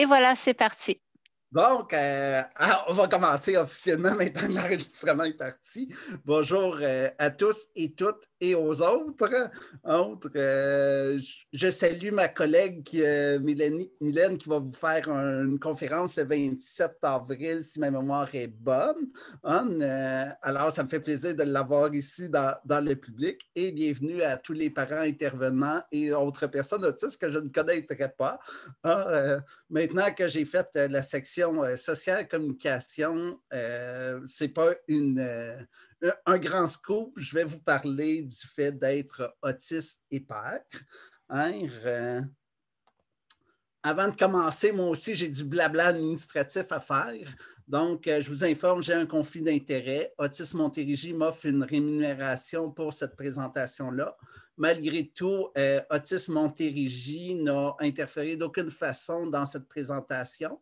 Et voilà, c'est parti. Donc, euh, ah, on va commencer officiellement maintenant que l'enregistrement est parti. Bonjour euh, à tous et toutes et aux autres. Euh, je salue ma collègue Mylène qui va vous faire une conférence le 27 avril, si ma mémoire est bonne. alors, ça me fait plaisir de l'avoir ici dans, dans, le public et bienvenue à tous les parents intervenants et autres personnes autistes que je ne connaîtrais pas. Ah, Maintenant que j'ai fait euh, la section euh, sociale communication, euh, c'est pas un grand scoop. Je vais vous parler du fait d'être autiste et père. Hein. avant de commencer, moi aussi, j'ai du blabla administratif à faire. Donc, je vous informe, j'ai un conflit d'intérêt. Autisme Montérégie m'offre une rémunération pour cette présentation-là malgré tout, euh, Otis Montérégie n'a interféré d'aucune façon dans cette présentation.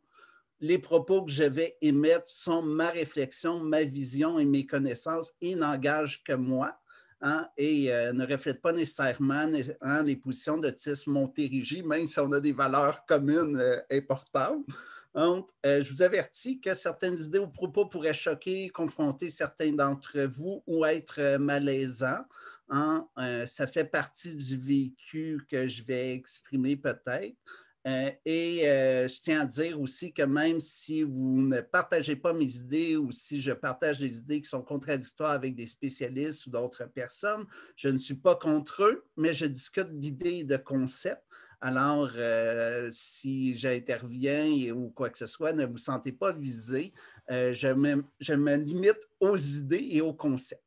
Les propos que je vais émettre sont ma réflexion, ma vision et mes connaissances et n'engagent que moi hein, et euh, ne reflètent pas nécessairement hein, les positions d'Otis Montérégie, même si on a des valeurs communes euh, importantes. Donc, euh, je vous avertis que certaines idées ou propos pourraient choquer, confronter certains d'entre vous ou être malaisants. Hein, euh, ça fait partie du vécu que je vais exprimer peut-être. Euh, et euh, je tiens à dire aussi que même si vous ne partagez pas mes idées ou si je partage des idées qui sont contradictoires avec des spécialistes ou d'autres personnes, je ne suis pas contre eux, mais je discute d'idées et de concepts. Alors, si j'interviens ou quoi que ce soit, ne vous sentez pas visé. je me limite aux idées et aux concepts.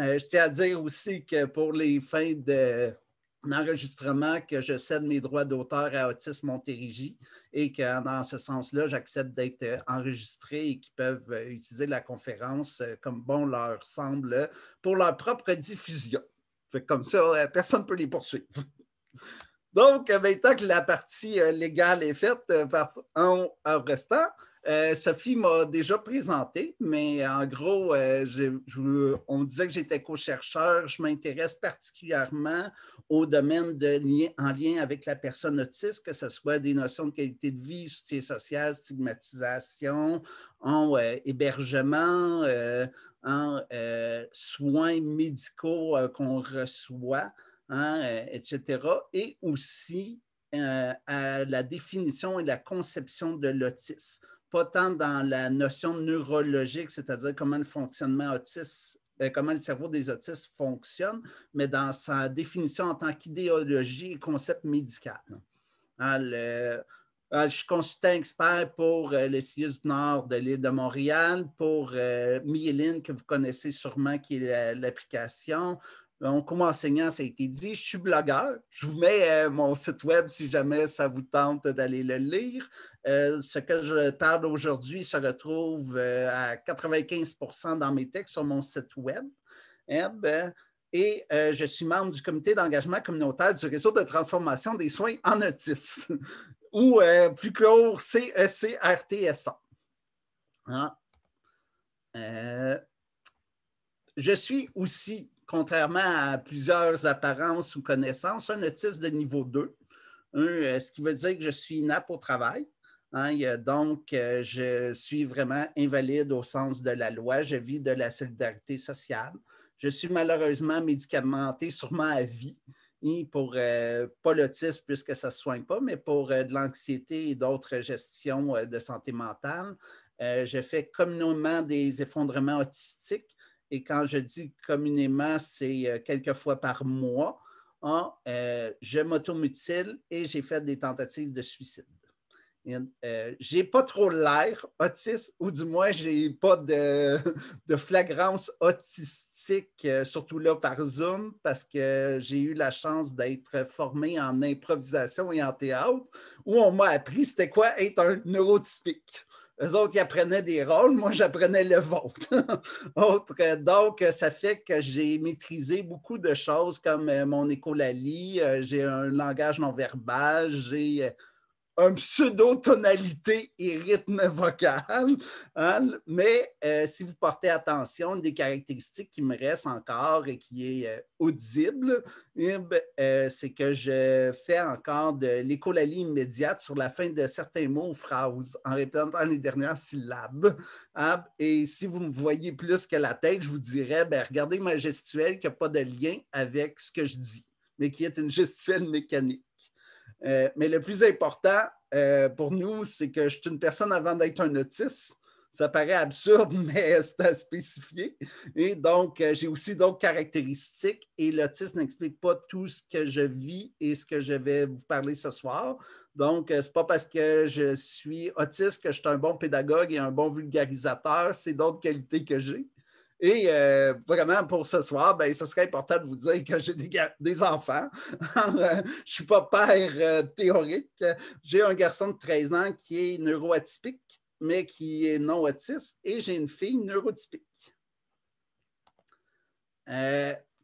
Euh, je tiens à dire aussi que pour les fins d'enregistrement, que je cède mes droits d'auteur à Otis Montérégie et que dans ce sens-là, j'accepte d'être euh, enregistré et qu'ils peuvent euh, utiliser la conférence comme bon leur semble pour leur propre diffusion. comme ça, personne ne peut les poursuivre. Donc, maintenant que la partie légale est faite, en restant, euh, Sophie m'a déjà présenté, mais en gros, euh, on disait que j'étais co-chercheur. Je m'intéresse particulièrement au domaine en lien avec la personne autiste, que ce soit des notions de qualité de vie, soutien social, stigmatisation, en euh, hébergement, en soins médicaux qu'on reçoit, hein, etc. Et aussi à la définition et la conception de l'autisme pas tant dans la notion neurologique, c'est-à-dire comment le fonctionnement autiste, ben, comment le cerveau des autistes fonctionne, mais dans sa définition en tant qu'idéologie et concept médical. Hein, euh, je suis consultant expert pour euh, le CIUS du Nord de l'île de Montréal, pour euh, Myelin, que vous connaissez sûrement, qui est l'application, mon comme enseignant, ça a été dit. Je suis blogueur. Je vous mets euh, mon site web si jamais ça vous tente d'aller le lire. Euh, ce que je parle aujourd'hui se retrouve euh, à 95 dans mes textes sur mon site web. Hein, ben, et je suis membre du comité d'engagement communautaire du réseau de transformation des soins en autisme, ou plus court, CECRTSA. Ah. je suis aussi contrairement à plusieurs apparences ou connaissances, un autiste de niveau 2, euh, ce qui veut dire que je suis inapte au travail. Hein, donc, euh, je suis vraiment invalide au sens de la loi. Je vis de la solidarité sociale. Je suis malheureusement médicamenté, sûrement à vie, et hein, pour euh, pas l'autisme puisque ça ne se soigne pas, mais pour de l'anxiété et d'autres gestions de santé mentale. je fais communément des effondrements autistiques et quand je dis communément, c'est euh, quelques fois par mois. Hein, euh, je m'automutile et j'ai fait des tentatives de suicide. Je euh, j'ai pas trop l'air autiste, ou du moins, n'ai pas de, flagrance autistique, surtout là par Zoom, parce que j'ai eu la chance d'être formé en improvisation et en théâtre, où on m'a appris c'était quoi être un neurotypique. Eux autres, ils apprenaient des rôles, moi, j'apprenais le vôtre. Autre, euh, donc, euh, ça fait que j'ai maîtrisé beaucoup de choses comme euh, mon écolalie, j'ai un langage non verbal, j'ai un pseudo-tonalité et rythme vocal. Hein? Mais euh, si vous portez attention, une des caractéristiques qui me reste encore et qui est euh, audible, eh ben, euh, c'est que je fais encore de l'écholalie immédiate sur la fin de certains mots ou phrases en répétant les dernières syllabes. Hein? Et si vous me voyez plus que la tête, je vous dirais, ben, regardez ma gestuelle qui n'a pas de lien avec ce que je dis, mais qui est une gestuelle mécanique. Euh, mais le plus important euh, pour nous, c'est que je suis une personne avant d'être un autiste. Ça paraît absurde, mais c'est à spécifier. Et donc, euh, j'ai aussi d'autres caractéristiques et l'autisme n'explique pas tout ce que je vis et ce que je vais vous parler ce soir. Donc, ce n'est pas parce que je suis autiste que je suis un bon pédagogue et un bon vulgarisateur. C'est d'autres qualités que j'ai. Et euh, vraiment, pour ce soir, ben, ce serait important de vous dire que j'ai des, enfants. Euh, je ne suis pas père euh, théorique. J'ai un garçon de 13 ans qui est neuroatypique, mais qui est non autiste, et j'ai une fille neurotypique.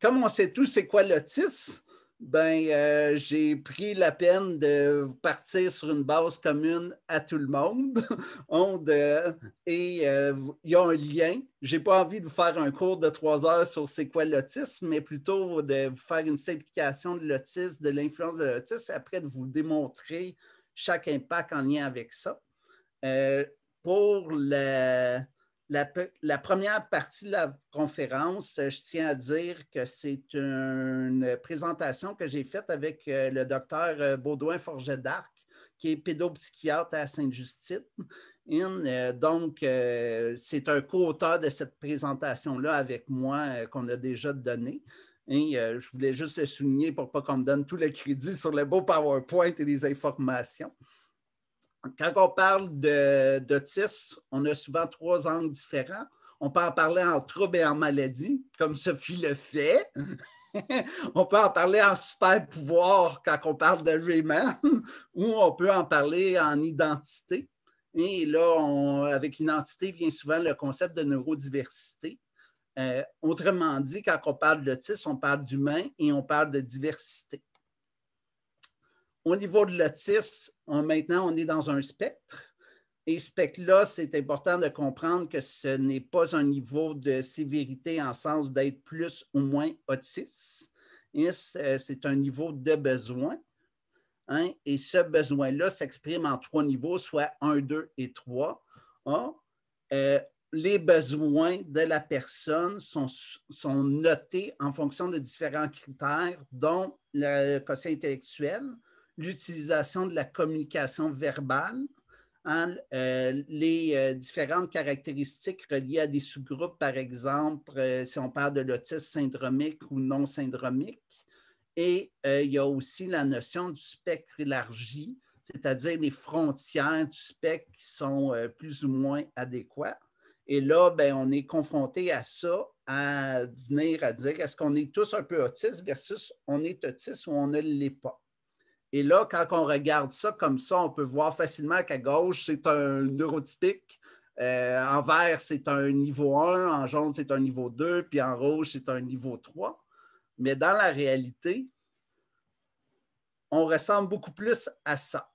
comme on sait tous c'est quoi l'autisme, ben, euh, j'ai pris la peine de partir sur une base commune à tout le monde. Euh, et il euh, y a un lien. Je n'ai pas envie de vous faire un cours de trois heures sur c'est quoi l'autisme, mais plutôt de vous faire une simplification de l'autisme, de l'influence de l'autisme, et après de vous démontrer chaque impact en lien avec ça. pour la, la, première partie de la conférence, euh, je tiens à dire que c'est une présentation que j'ai faite avec euh, le docteur euh, Baudouin Forget d'Arc, qui est pédopsychiatre à Sainte-Justine. Donc, c'est un co-auteur de cette présentation-là avec moi qu'on a déjà donné. Et je voulais juste le souligner pour pas qu'on me donne tout le crédit sur le beau PowerPoint et les informations quand on parle d'autisme, on a souvent trois angles différents. On peut en parler en trouble et en maladie, comme Sophie le fait. on peut en parler en super pouvoir quand on parle de Rayman, ou on peut en parler en identité. Et là, avec l'identité vient souvent le concept de neurodiversité. Euh, autrement dit, quand on parle d'autisme, on parle d'humain et on parle de diversité. Au niveau de l'autisme, maintenant, on est dans un spectre. Et ce spectre-là, c'est important de comprendre que ce n'est pas un niveau de sévérité en sens d'être plus ou moins autiste. C'est un niveau de besoin. Hein. Et ce besoin-là s'exprime en trois niveaux, soit 1, 2 et 3. Euh, les besoins de la personne sont, sont, notés en fonction de différents critères, dont le quotient intellectuel, l'utilisation de la communication verbale, hein, euh, les euh, différentes caractéristiques reliées à des sous-groupes, par exemple, euh, si on parle de l'autisme syndromique ou non syndromique. Et il y a aussi la notion du spectre élargi, c'est-à-dire les frontières du spectre qui sont plus ou moins adéquates. Et là, ben, on est confronté à ça, à venir à dire est-ce qu'on est tous un peu autistes versus on est autiste ou on ne l'est pas. Et là, quand on regarde ça comme ça, on peut voir facilement qu'à gauche, c'est un neurotypique. Euh, en vert, c'est un niveau 1, en jaune, c'est un niveau 2, puis en rouge, c'est un niveau 3. Mais dans la réalité, on ressemble beaucoup plus à ça.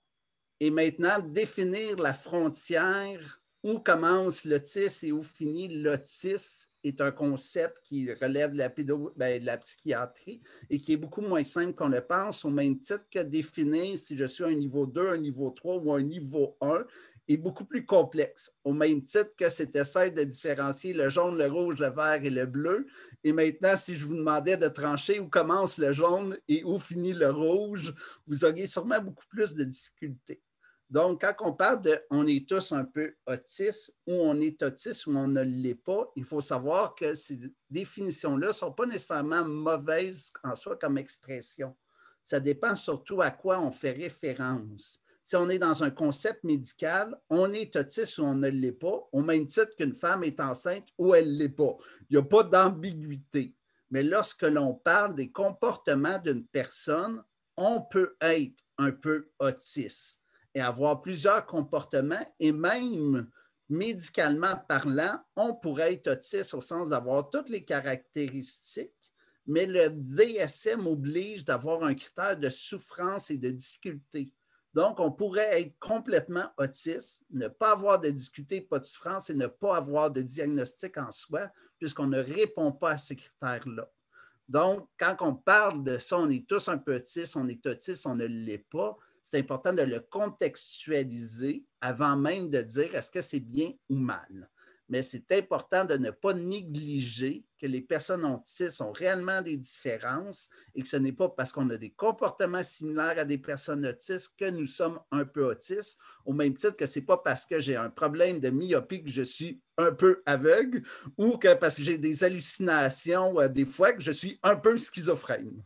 Et maintenant, définir la frontière où commence le l'autisme et où finit l'autisme, est un concept qui relève de la, pédo, ben, de la psychiatrie et qui est beaucoup moins simple qu'on le pense, au même titre que définir si je suis à un niveau 2, un niveau 3 ou un niveau 1 est beaucoup plus complexe, au même titre que c'était celle de différencier le jaune, le rouge, le vert et le bleu. Et maintenant, si je vous demandais de trancher où commence le jaune et où finit le rouge, vous auriez sûrement beaucoup plus de difficultés. Donc, quand on parle de on est tous un peu autistes ou on est autiste ou on ne l'est pas, il faut savoir que ces définitions-là ne sont pas nécessairement mauvaises en soi comme expression. Ça dépend surtout à quoi on fait référence. Si on est dans un concept médical, on est autiste ou on ne l'est pas, au même titre qu'une femme est enceinte ou elle ne l'est pas. Il n'y a pas d'ambiguïté. Mais lorsque l'on parle des comportements d'une personne, on peut être un peu autiste et avoir plusieurs comportements et même médicalement parlant, on pourrait être autiste au sens d'avoir toutes les caractéristiques, mais le DSM oblige d'avoir un critère de souffrance et de difficulté. Donc, on pourrait être complètement autiste, ne pas avoir de difficulté, pas de souffrance et ne pas avoir de diagnostic en soi, puisqu'on ne répond pas à ces critères-là. Donc, quand on parle de ça, on est tous un peu autiste, on est autiste, on ne l'est pas, c'est important de le contextualiser avant même de dire est-ce que c'est bien ou mal. Mais c'est important de ne pas négliger que les personnes autistes ont réellement des différences et que ce n'est pas parce qu'on a des comportements similaires à des personnes autistes que nous sommes un peu autistes, au même titre que ce n'est pas parce que j'ai un problème de myopie que je suis un peu aveugle ou que parce que j'ai des hallucinations ou euh, des fois que je suis un peu schizophrène.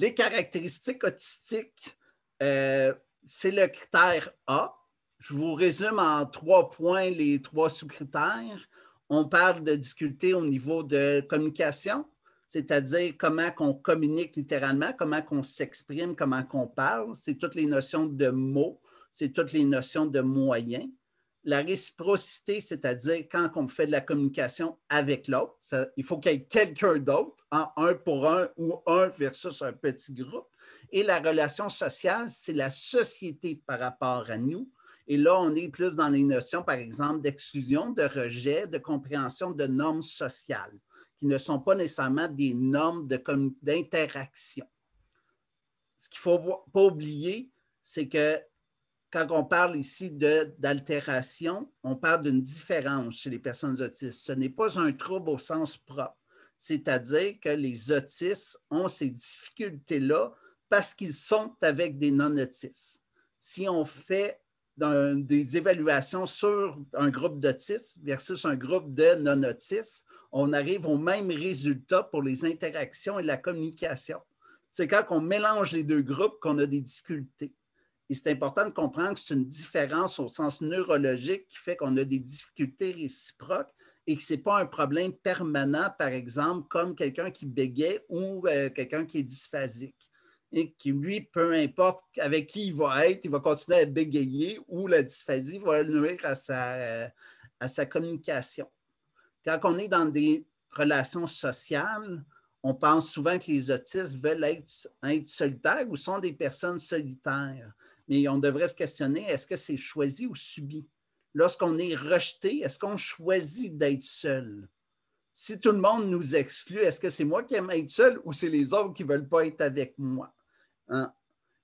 Les caractéristiques autistiques, euh, c'est le critère A. Je vous résume en trois points les trois sous-critères. On parle de difficultés au niveau de communication, c'est-à-dire comment qu'on communique littéralement, comment qu'on s'exprime, comment on parle. C'est toutes les notions de mots, c'est toutes les notions de moyens la réciprocité, c'est-à-dire quand on fait de la communication avec l'autre, il faut qu'il y ait quelqu'un d'autre en hein, un pour un ou un versus un petit groupe. Et la relation sociale, c'est la société par rapport à nous. Et là, on est plus dans les notions, par exemple, d'exclusion, de rejet, de compréhension de normes sociales, qui ne sont pas nécessairement des normes d'interaction. Ce qu'il ne faut pas oublier, c'est que quand on parle ici d'altération, on parle d'une différence chez les personnes autistes. Ce n'est pas un trouble au sens propre, c'est-à-dire que les autistes ont ces difficultés-là parce qu'ils sont avec des non-autistes. Si on fait des évaluations sur un groupe d'autistes versus un groupe de non-autistes, on arrive au même résultat pour les interactions et la communication. C'est quand on mélange les deux groupes qu'on a des difficultés c'est important de comprendre que c'est une différence au sens neurologique qui fait qu'on a des difficultés réciproques et que ce n'est pas un problème permanent, par exemple, comme quelqu'un qui bégait ou euh, quelqu'un qui est dysphasique. Et qui, lui, peu importe avec qui il va être, il va continuer à bégayer ou la dysphasie va nuire à sa, à sa communication. Quand on est dans des relations sociales, on pense souvent que les autistes veulent être solitaires ou sont des personnes solitaires mais on devrait se questionner, est-ce que c'est choisi ou subi? Lorsqu'on est rejeté, est-ce qu'on choisit d'être seul? Si tout le monde nous exclut, est-ce que c'est moi qui aime être seul ou c'est les autres qui ne veulent pas être avec moi? Hein?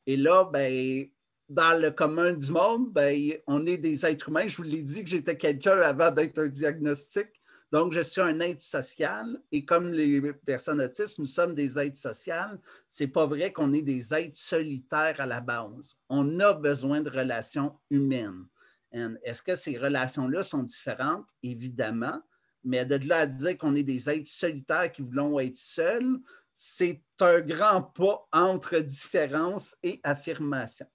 Et là, ben, dans le commun du monde, ben, on est des êtres humains. Je vous l'ai dit que j'étais quelqu'un avant d'être un diagnostic. Donc, je suis un aide social et comme les personnes autistes, nous sommes des aides sociales. C'est pas vrai qu'on est des aides solitaires à la base. On a besoin de relations humaines. Est-ce que ces relations-là sont différentes? Évidemment, mais de là à dire qu'on est des aides solitaires qui voulons être seuls, c'est un grand pas entre différence et affirmation.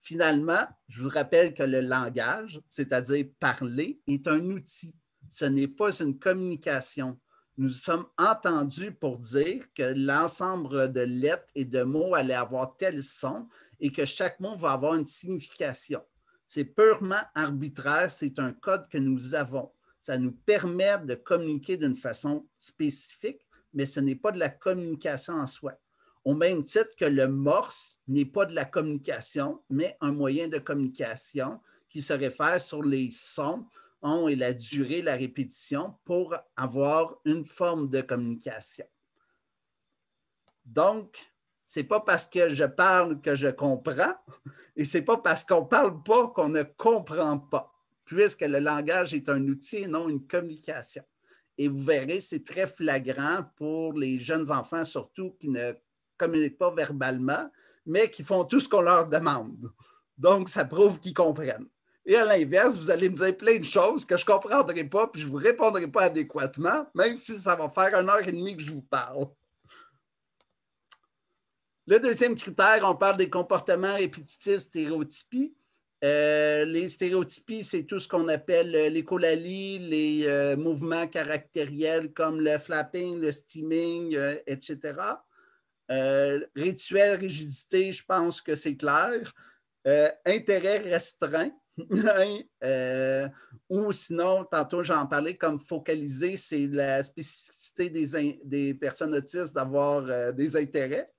Finalement, je vous rappelle que le langage, c'est-à-dire parler, est un outil ce n'est pas une communication. Nous sommes entendus pour dire que l'ensemble de lettres et de mots allait avoir tel son et que chaque mot va avoir une signification. C'est purement arbitraire, c'est un code que nous avons. Ça nous permet de communiquer d'une façon spécifique, mais ce n'est pas de la communication en soi. Au même titre que le morse n'est pas de la communication, mais un moyen de communication qui se réfère sur les sons ont et la durée, la répétition pour avoir une forme de communication. Donc, c'est pas parce que je parle que je comprends et c'est pas parce qu'on parle pas qu'on ne comprend pas, puisque le langage est un outil et non une communication. Et vous verrez, c'est très flagrant pour les jeunes enfants, surtout qui ne communiquent pas verbalement, mais qui font tout ce qu'on leur demande. Donc, ça prouve qu'ils comprennent. Et à l'inverse, vous allez me dire plein de choses que je ne comprendrai pas, puis je ne vous répondrai pas adéquatement, même si ça va faire une heure et demie que je vous parle. Le deuxième critère, on parle des comportements répétitifs stéréotypies. Euh, les stéréotypies, c'est tout ce qu'on appelle euh, l'écolalie, les euh, mouvements caractériels comme le flapping, le steaming, etc. rituel, rigidité, je pense que c'est clair. intérêt restreint. Hein? Euh, ou sinon, tantôt j'en parlais comme focaliser, c'est la spécificité des, personnes autistes d'avoir euh, des intérêts.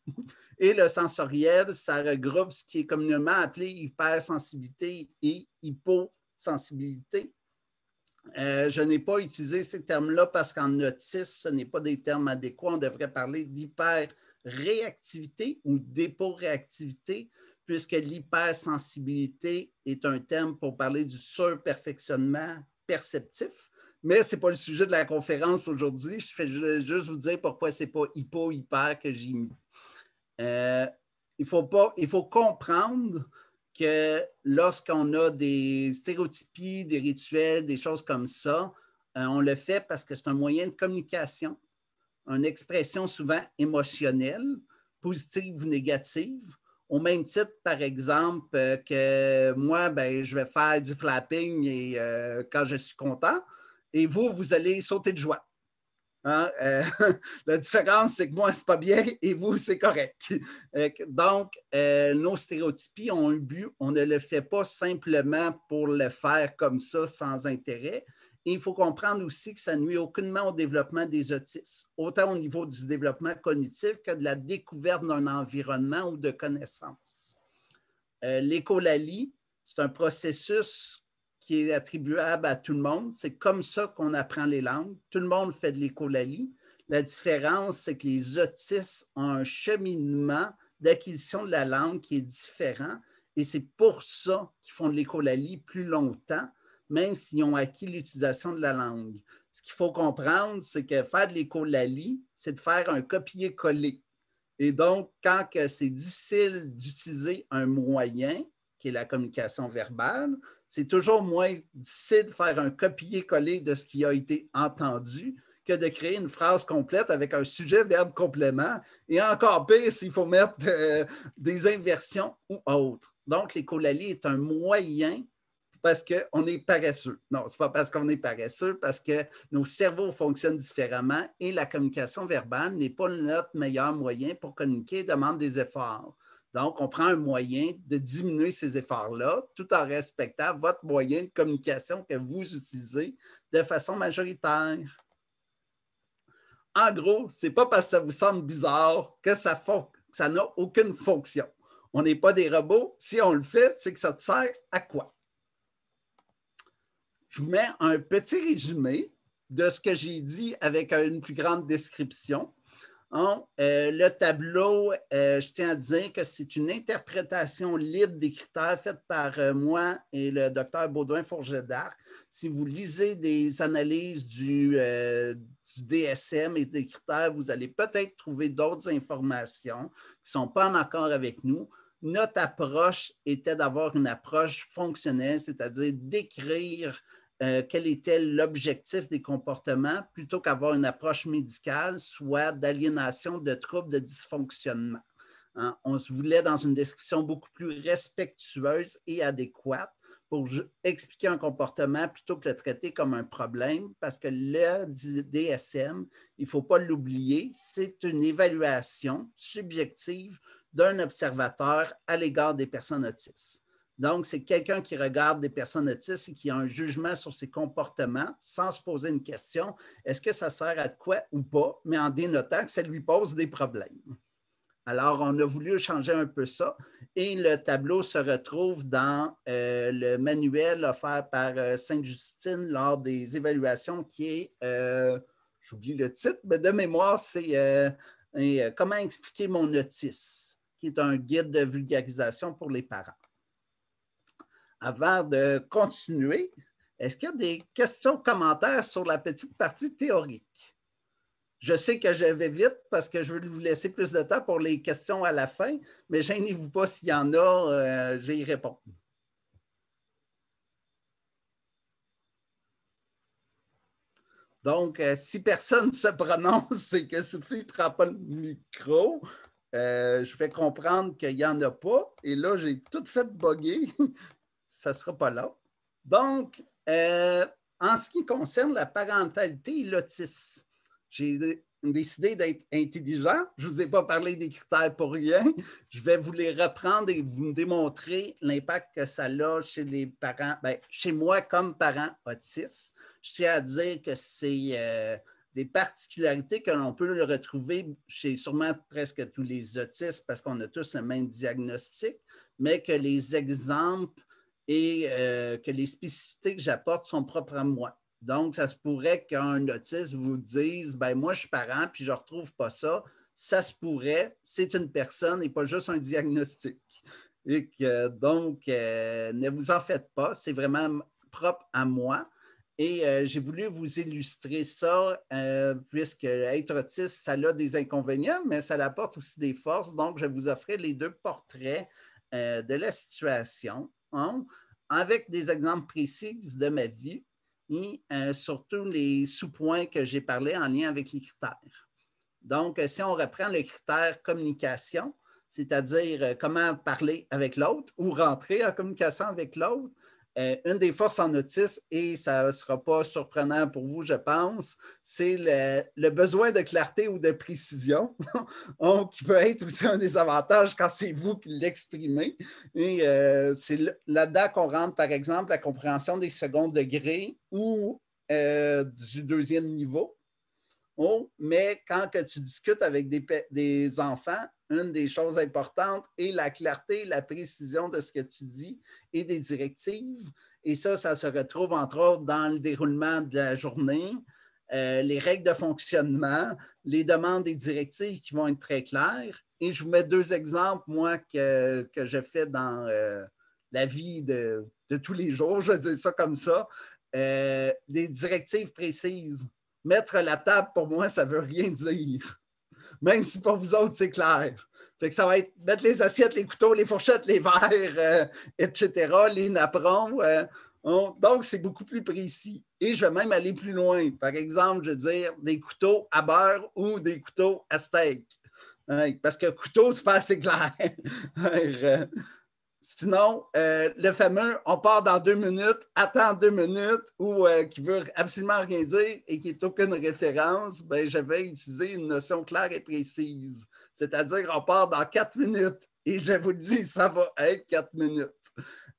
Et le sensoriel, ça regroupe ce qui est communément appelé hypersensibilité et hyposensibilité. Euh, je n'ai pas utilisé ces termes-là parce qu'en autisme, ce n'est pas des termes adéquats. On devrait parler d'hyperréactivité ou réactivité puisque l'hypersensibilité est un thème pour parler du surperfectionnement perceptif. Mais ce n'est pas le sujet de la conférence aujourd'hui. Je vais juste vous dire pourquoi ce n'est pas hypo-hyper que j'ai mis. Euh, il, faut pas, il faut comprendre que lorsqu'on a des stéréotypies, des rituels, des choses comme ça, euh, on le fait parce que c'est un moyen de communication, une expression souvent émotionnelle, positive ou négative. Au même titre, par exemple, euh, que moi, ben, je vais faire du flapping et, euh, quand je suis content, et vous, vous allez sauter de joie. Hein? Euh, la différence, c'est que moi, c'est pas bien et vous, c'est correct. Donc, nos stéréotypies ont un but. On ne le fait pas simplement pour le faire comme ça, sans intérêt, il faut comprendre aussi que ça nuit aucunement au développement des autistes, autant au niveau du développement cognitif que de la découverte d'un environnement ou de connaissances. Euh, L'écolalie, c'est un processus qui est attribuable à tout le monde. C'est comme ça qu'on apprend les langues. Tout le monde fait de l'écolalie. La différence, c'est que les autistes ont un cheminement d'acquisition de la langue qui est différent. Et c'est pour ça qu'ils font de l'écolalie plus longtemps même s'ils ont acquis l'utilisation de la langue. Ce qu'il faut comprendre, c'est que faire de l'écolalie, c'est de faire un copier-coller. Et donc, quand c'est difficile d'utiliser un moyen, qui est la communication verbale, c'est toujours moins difficile de faire un copier-coller de ce qui a été entendu que de créer une phrase complète avec un sujet, verbe, complément. Et encore pire s'il faut mettre euh, des inversions ou autres. Donc, l'écolali est un moyen parce qu'on est paresseux. Non, ce n'est pas parce qu'on est paresseux, parce que nos cerveaux fonctionnent différemment et la communication verbale n'est pas notre meilleur moyen pour communiquer, demande des efforts. Donc, on prend un moyen de diminuer ces efforts-là tout en respectant votre moyen de communication que vous utilisez de façon majoritaire. En gros, ce n'est pas parce que ça vous semble bizarre que ça n'a aucune fonction. On n'est pas des robots. Si on le fait, c'est que ça te sert à quoi? je vous mets un petit résumé de ce que j'ai dit avec une plus grande description. Hein, euh, le tableau, euh, je tiens à dire que c'est une interprétation libre des critères faite par euh, moi et le docteur Baudouin Fourget d'Arc. Si vous lisez des analyses du, du DSM et des critères, vous allez peut-être trouver d'autres informations qui ne sont pas en accord avec nous notre approche était d'avoir une approche fonctionnelle, c'est-à-dire d'écrire euh, quel était l'objectif des comportements plutôt qu'avoir une approche médicale, soit d'aliénation, de troubles, de dysfonctionnement. Hein? On se voulait dans une description beaucoup plus respectueuse et adéquate pour expliquer un comportement plutôt que le traiter comme un problème, parce que le DSM, il ne faut pas l'oublier, c'est une évaluation subjective d'un observateur à l'égard des personnes autistes. Donc, c'est quelqu'un qui regarde des personnes autistes et qui a un jugement sur ses comportements sans se poser une question, est-ce que ça sert à quoi ou pas, mais en dénotant que ça lui pose des problèmes. Alors, on a voulu changer un peu ça et le tableau se retrouve dans euh, le manuel offert par euh, Sainte-Justine lors des évaluations qui est, euh, j'oublie le titre, mais de mémoire, c'est Comment expliquer mon autisme, qui est un guide de vulgarisation pour les parents avant de continuer, est-ce qu'il y a des questions, commentaires sur la petite partie théorique? Je sais que je vais vite parce que je veux vous laisser plus de temps pour les questions à la fin, mais gênez-vous pas s'il y en a, euh, je vais y répondre. Donc, euh, si personne ne se prononce, c'est que Sophie ne prend pas le micro. Euh, je vais comprendre qu'il n'y en a pas. Et là, j'ai tout fait bugger ça ne sera pas là. Donc, euh, en ce qui concerne la parentalité et l'autisme, j'ai décidé d'être intelligent. Je ne vous ai pas parlé des critères pour rien. Je vais vous les reprendre et vous me démontrer l'impact que ça a chez les parents, ben, chez moi comme parent autiste. Je tiens à dire que c'est euh, des particularités que l'on peut retrouver chez sûrement presque tous les autistes parce qu'on a tous le même diagnostic, mais que les exemples et euh, que les spécificités que j'apporte sont propres à moi. Donc, ça se pourrait qu'un autiste vous dise ben moi, je suis parent, puis je ne retrouve pas ça. Ça se pourrait, c'est une personne et pas juste un diagnostic. Et donc, euh, ne vous en faites pas, c'est vraiment propre à moi. Et euh, j'ai voulu vous illustrer ça, puisque être autiste, ça a des inconvénients, mais ça apporte aussi des forces. Donc, je vous offrir les deux portraits de la situation avec des exemples précis de ma vie et euh, surtout les sous-points que j'ai parlé en lien avec les critères. Donc, euh, si on reprend le critère communication, c'est-à-dire euh, comment parler avec l'autre ou rentrer en communication avec l'autre, euh, une des forces en notice, et ça ne sera pas surprenant pour vous, je pense, c'est le, besoin de clarté ou de précision, qui peut être aussi un des avantages quand c'est vous qui l'exprimez. Euh, c'est là-dedans qu'on rentre, par exemple, la compréhension des secondes degrés ou euh, du deuxième niveau. Oh, mais quand que tu discutes avec des enfants, une des choses importantes est la clarté, la précision de ce que tu dis et des directives. Et ça, ça se retrouve entre autres dans le déroulement de la journée, euh, les règles de fonctionnement, les demandes des directives qui vont être très claires. Et je vous mets deux exemples, moi, que, que je fais dans euh, la vie de, tous les jours, je dis ça comme ça. Euh, les directives précises. Mettre la table, pour moi, ça ne veut rien dire même si pour vous autres, c'est clair. Fait que ça va être mettre les assiettes, les couteaux, les fourchettes, les verres, euh, etc., les napperons. Euh, donc, c'est beaucoup plus précis. Et je vais même aller plus loin. Par exemple, je vais dire des couteaux à beurre ou des couteaux à steak. Hein, parce que couteau, c'est pas assez clair. Euh, Sinon, euh, le fameux on part dans deux minutes, attends deux minutes ou euh, qui veut absolument rien dire et qui n'est aucune référence, ben, je vais utiliser une notion claire et précise. C'est-à-dire on part dans quatre minutes et je vous le dis, ça va être quatre minutes.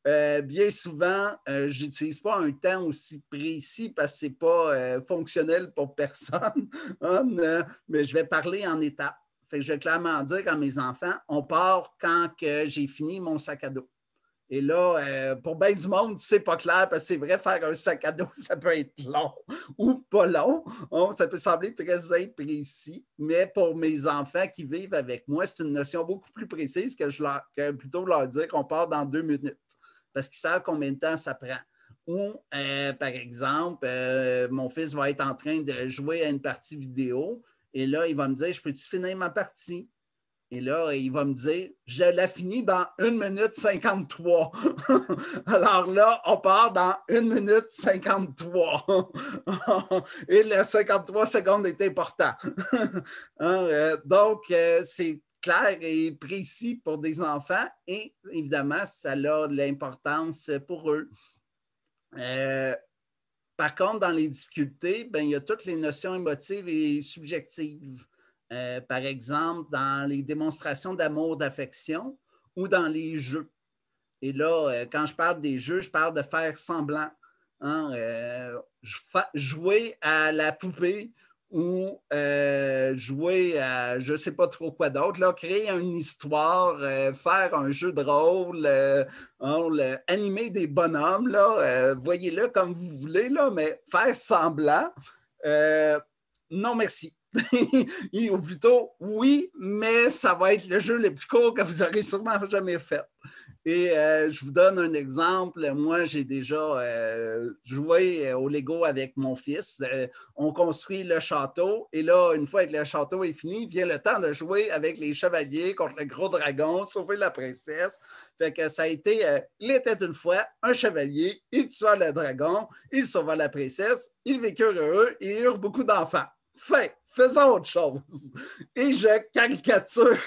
Euh, bien souvent, je n'utilise pas un temps aussi précis parce que ce n'est pas fonctionnel pour personne, hein, mais je vais parler en étapes je vais clairement dire à mes enfants, on part quand j'ai fini mon sac à dos. Et là, euh, pour bien du monde, c'est pas clair parce que c'est vrai, faire un sac à dos, ça peut être long ou pas long. ça peut sembler très imprécis, mais pour mes enfants qui vivent avec moi, c'est une notion beaucoup plus précise que je leur, plutôt leur dire qu'on part dans deux minutes parce qu'ils savent combien de temps ça prend. Ou, euh, par exemple, euh, mon fils va être en train de jouer à une partie vidéo, et là, il va me dire, je peux-tu finir ma partie? Et là, il va me dire, je la finis dans 1 minute 53. Alors là, on part dans 1 minute 53. Et le 53 secondes est important. Hein, euh, donc, euh, c'est clair et précis pour des enfants et évidemment, ça a de l'importance pour eux. Euh, par contre, dans les difficultés, ben, il y a toutes les notions émotives et subjectives. Euh, par exemple, dans les démonstrations d'amour, d'affection ou dans les jeux. Et là, euh, quand je parle des jeux, je parle de faire semblant. Hein. Euh, jouer à la poupée ou euh, jouer à je ne sais pas trop quoi d'autre, créer une histoire, euh, faire un jeu de rôle, euh, animer des bonhommes, là, voyez-le comme vous voulez, là, mais faire semblant, non merci. ou plutôt, oui, mais ça va être le jeu le plus court que vous aurez sûrement jamais fait. Et euh, je vous donne un exemple. Moi, j'ai déjà euh, joué euh, au Lego avec mon fils. on construit le château. Et là, une fois que le château est fini, vient le temps de jouer avec les chevaliers contre le gros dragon, sauver la princesse. Fait que ça a été, il était une fois un chevalier, il tua le dragon, il sauva la princesse, ils vécurent heureux et eurent beaucoup d'enfants. Fait, faisons autre chose. Et je caricature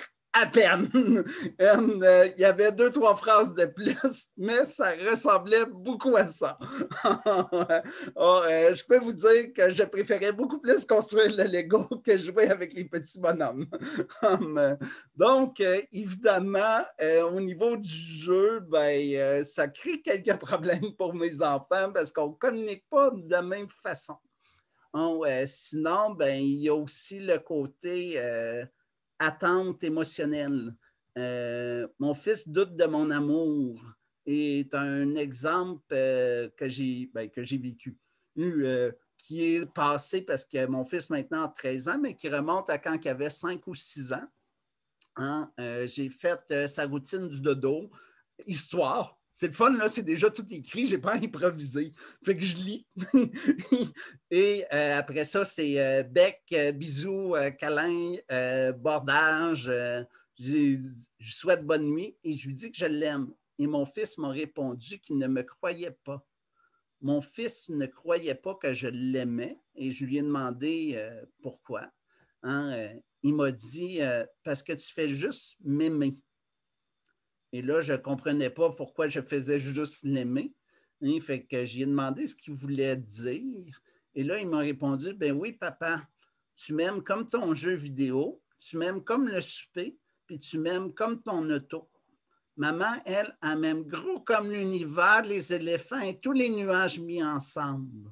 à peine. Euh, il y avait deux, trois phrases de plus, mais ça ressemblait beaucoup à ça. Oh, euh, je peux vous dire que je préférais beaucoup plus construire le Lego que jouer avec les petits bonhommes. Euh, donc, évidemment, au niveau du jeu, ben, ça crée quelques problèmes pour mes enfants parce qu'on ne communique pas de la même façon. Oh, sinon, ben, il y a aussi le côté attente émotionnelle. Euh, mon fils doute de mon amour est un exemple euh, ben, que j'ai vécu, euh, qui est passé parce que mon fils maintenant a 13 ans, mais qui remonte à quand il avait 5 ou 6 ans. Hein, j'ai fait sa routine du dodo, histoire, c'est le fun, là, c'est déjà tout écrit, j'ai pas improvisé, Fait que je lis. Et euh, après ça, c'est euh, bec, euh, bisous, câlin, bordage. je lui souhaite bonne nuit et je lui dis que je l'aime. Et mon fils m'a répondu qu'il ne me croyait pas. Mon fils ne croyait pas que je l'aimais et je lui ai demandé pourquoi. Hein, il m'a dit parce que tu fais juste m'aimer. Et là, je ne comprenais pas pourquoi je faisais juste l'aimer. il hein. fait que j'y demandé ce qu'il voulait dire. Et là, il m'a répondu Ben oui, papa, tu m'aimes comme ton jeu vidéo, tu m'aimes comme le souper, puis tu m'aimes comme ton auto. Maman, elle, elle m'aime gros comme l'univers, les éléphants et tous les nuages mis ensemble.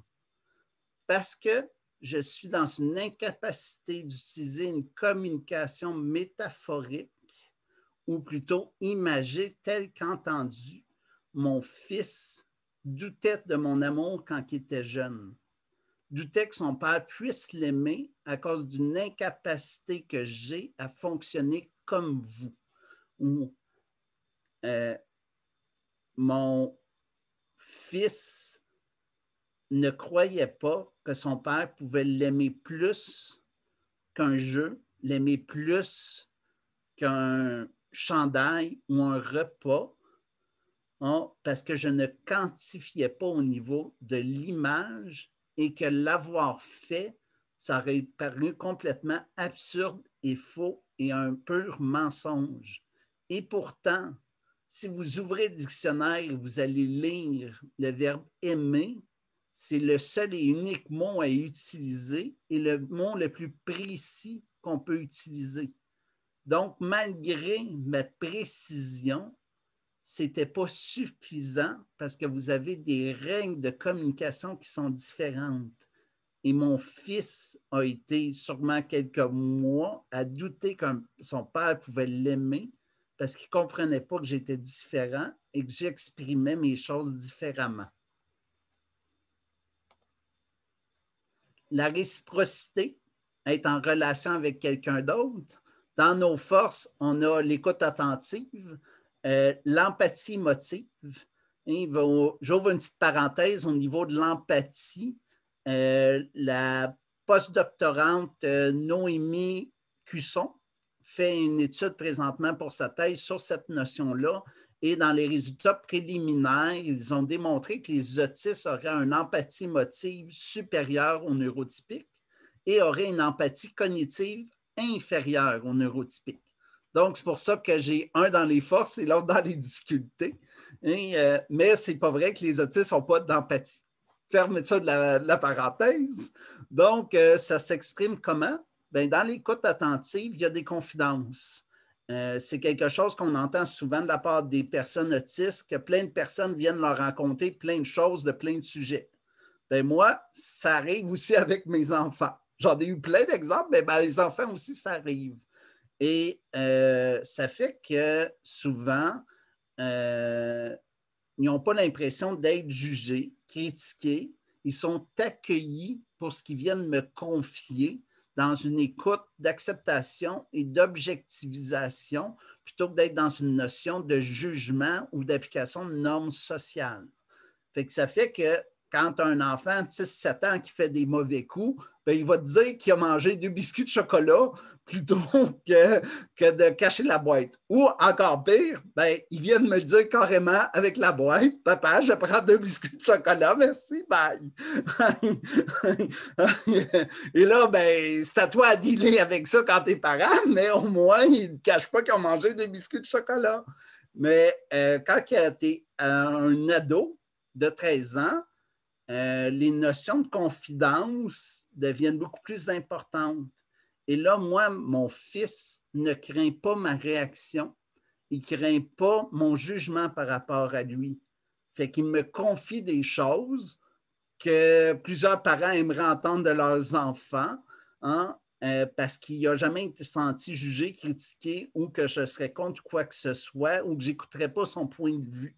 Parce que je suis dans une incapacité d'utiliser une communication métaphorique ou plutôt imagé tel qu'entendu, mon fils doutait de mon amour quand il était jeune, doutait que son père puisse l'aimer à cause d'une incapacité que j'ai à fonctionner comme vous. Euh, mon fils ne croyait pas que son père pouvait l'aimer plus qu'un jeu, l'aimer plus qu'un chandail ou un repas hein, parce que je ne quantifiais pas au niveau de l'image et que l'avoir fait, ça aurait paru complètement absurde et faux et un pur mensonge. Et pourtant, si vous ouvrez le dictionnaire, vous allez lire le verbe aimer. C'est le seul et unique mot à utiliser et le mot le plus précis qu'on peut utiliser. Donc, malgré ma précision, ce n'était pas suffisant parce que vous avez des règles de communication qui sont différentes. Et mon fils a été sûrement quelques mois à douter que son père pouvait l'aimer parce qu'il ne comprenait pas que j'étais différent et que j'exprimais mes choses différemment. La réciprocité, être en relation avec quelqu'un d'autre, dans nos forces, on a l'écoute attentive, euh, l'empathie motive. J'ouvre une petite parenthèse au niveau de l'empathie. Euh, la postdoctorante euh, Noémie Cusson fait une étude présentement pour sa thèse sur cette notion-là. Et dans les résultats préliminaires, ils ont démontré que les autistes auraient une empathie motive supérieure aux neurotypiques et auraient une empathie cognitive inférieur au neurotypique. Donc, c'est pour ça que j'ai un dans les forces et l'autre dans les difficultés. Euh, mais ce n'est pas vrai que les autistes n'ont pas d'empathie. Fermeture de la, de la parenthèse. Donc, euh, ça s'exprime comment? Ben, dans l'écoute attentive, il y a des confidences. Euh, c'est quelque chose qu'on entend souvent de la part des personnes autistes, que plein de personnes viennent leur raconter plein de choses de plein de sujets. Ben, moi, ça arrive aussi avec mes enfants. J'en ai eu plein d'exemples, mais ben, les enfants aussi, ça arrive. Et euh, ça fait que souvent, euh, ils n'ont pas l'impression d'être jugés, critiqués. Ils sont accueillis pour ce qu'ils viennent me confier dans une écoute d'acceptation et d'objectivisation plutôt que d'être dans une notion de jugement ou d'application de normes sociales. Fait que ça fait que quand un enfant de 6-7 ans qui fait des mauvais coups, ben, il va te dire qu'il a mangé deux biscuits de chocolat plutôt que, de cacher la boîte. Ou encore pire, ben, il vient de me le dire carrément avec la boîte. Papa, je prends deux biscuits de chocolat, merci, bye. Et là, ben, c'est à toi à dealer avec ça quand t'es parent, mais au moins, il ne cache pas qu'il a mangé des biscuits de chocolat. Mais euh, quand tu es un ado de 13 ans, euh, les notions de confidence, deviennent beaucoup plus importantes. Et là, moi, mon fils ne craint pas ma réaction, il ne craint pas mon jugement par rapport à lui. Fait qu'il me confie des choses que plusieurs parents aimeraient entendre de leurs enfants, hein, euh, parce qu'il n'a jamais été senti jugé, critiqué, ou que je serais contre quoi que ce soit, ou que n'écouterais pas son point de vue.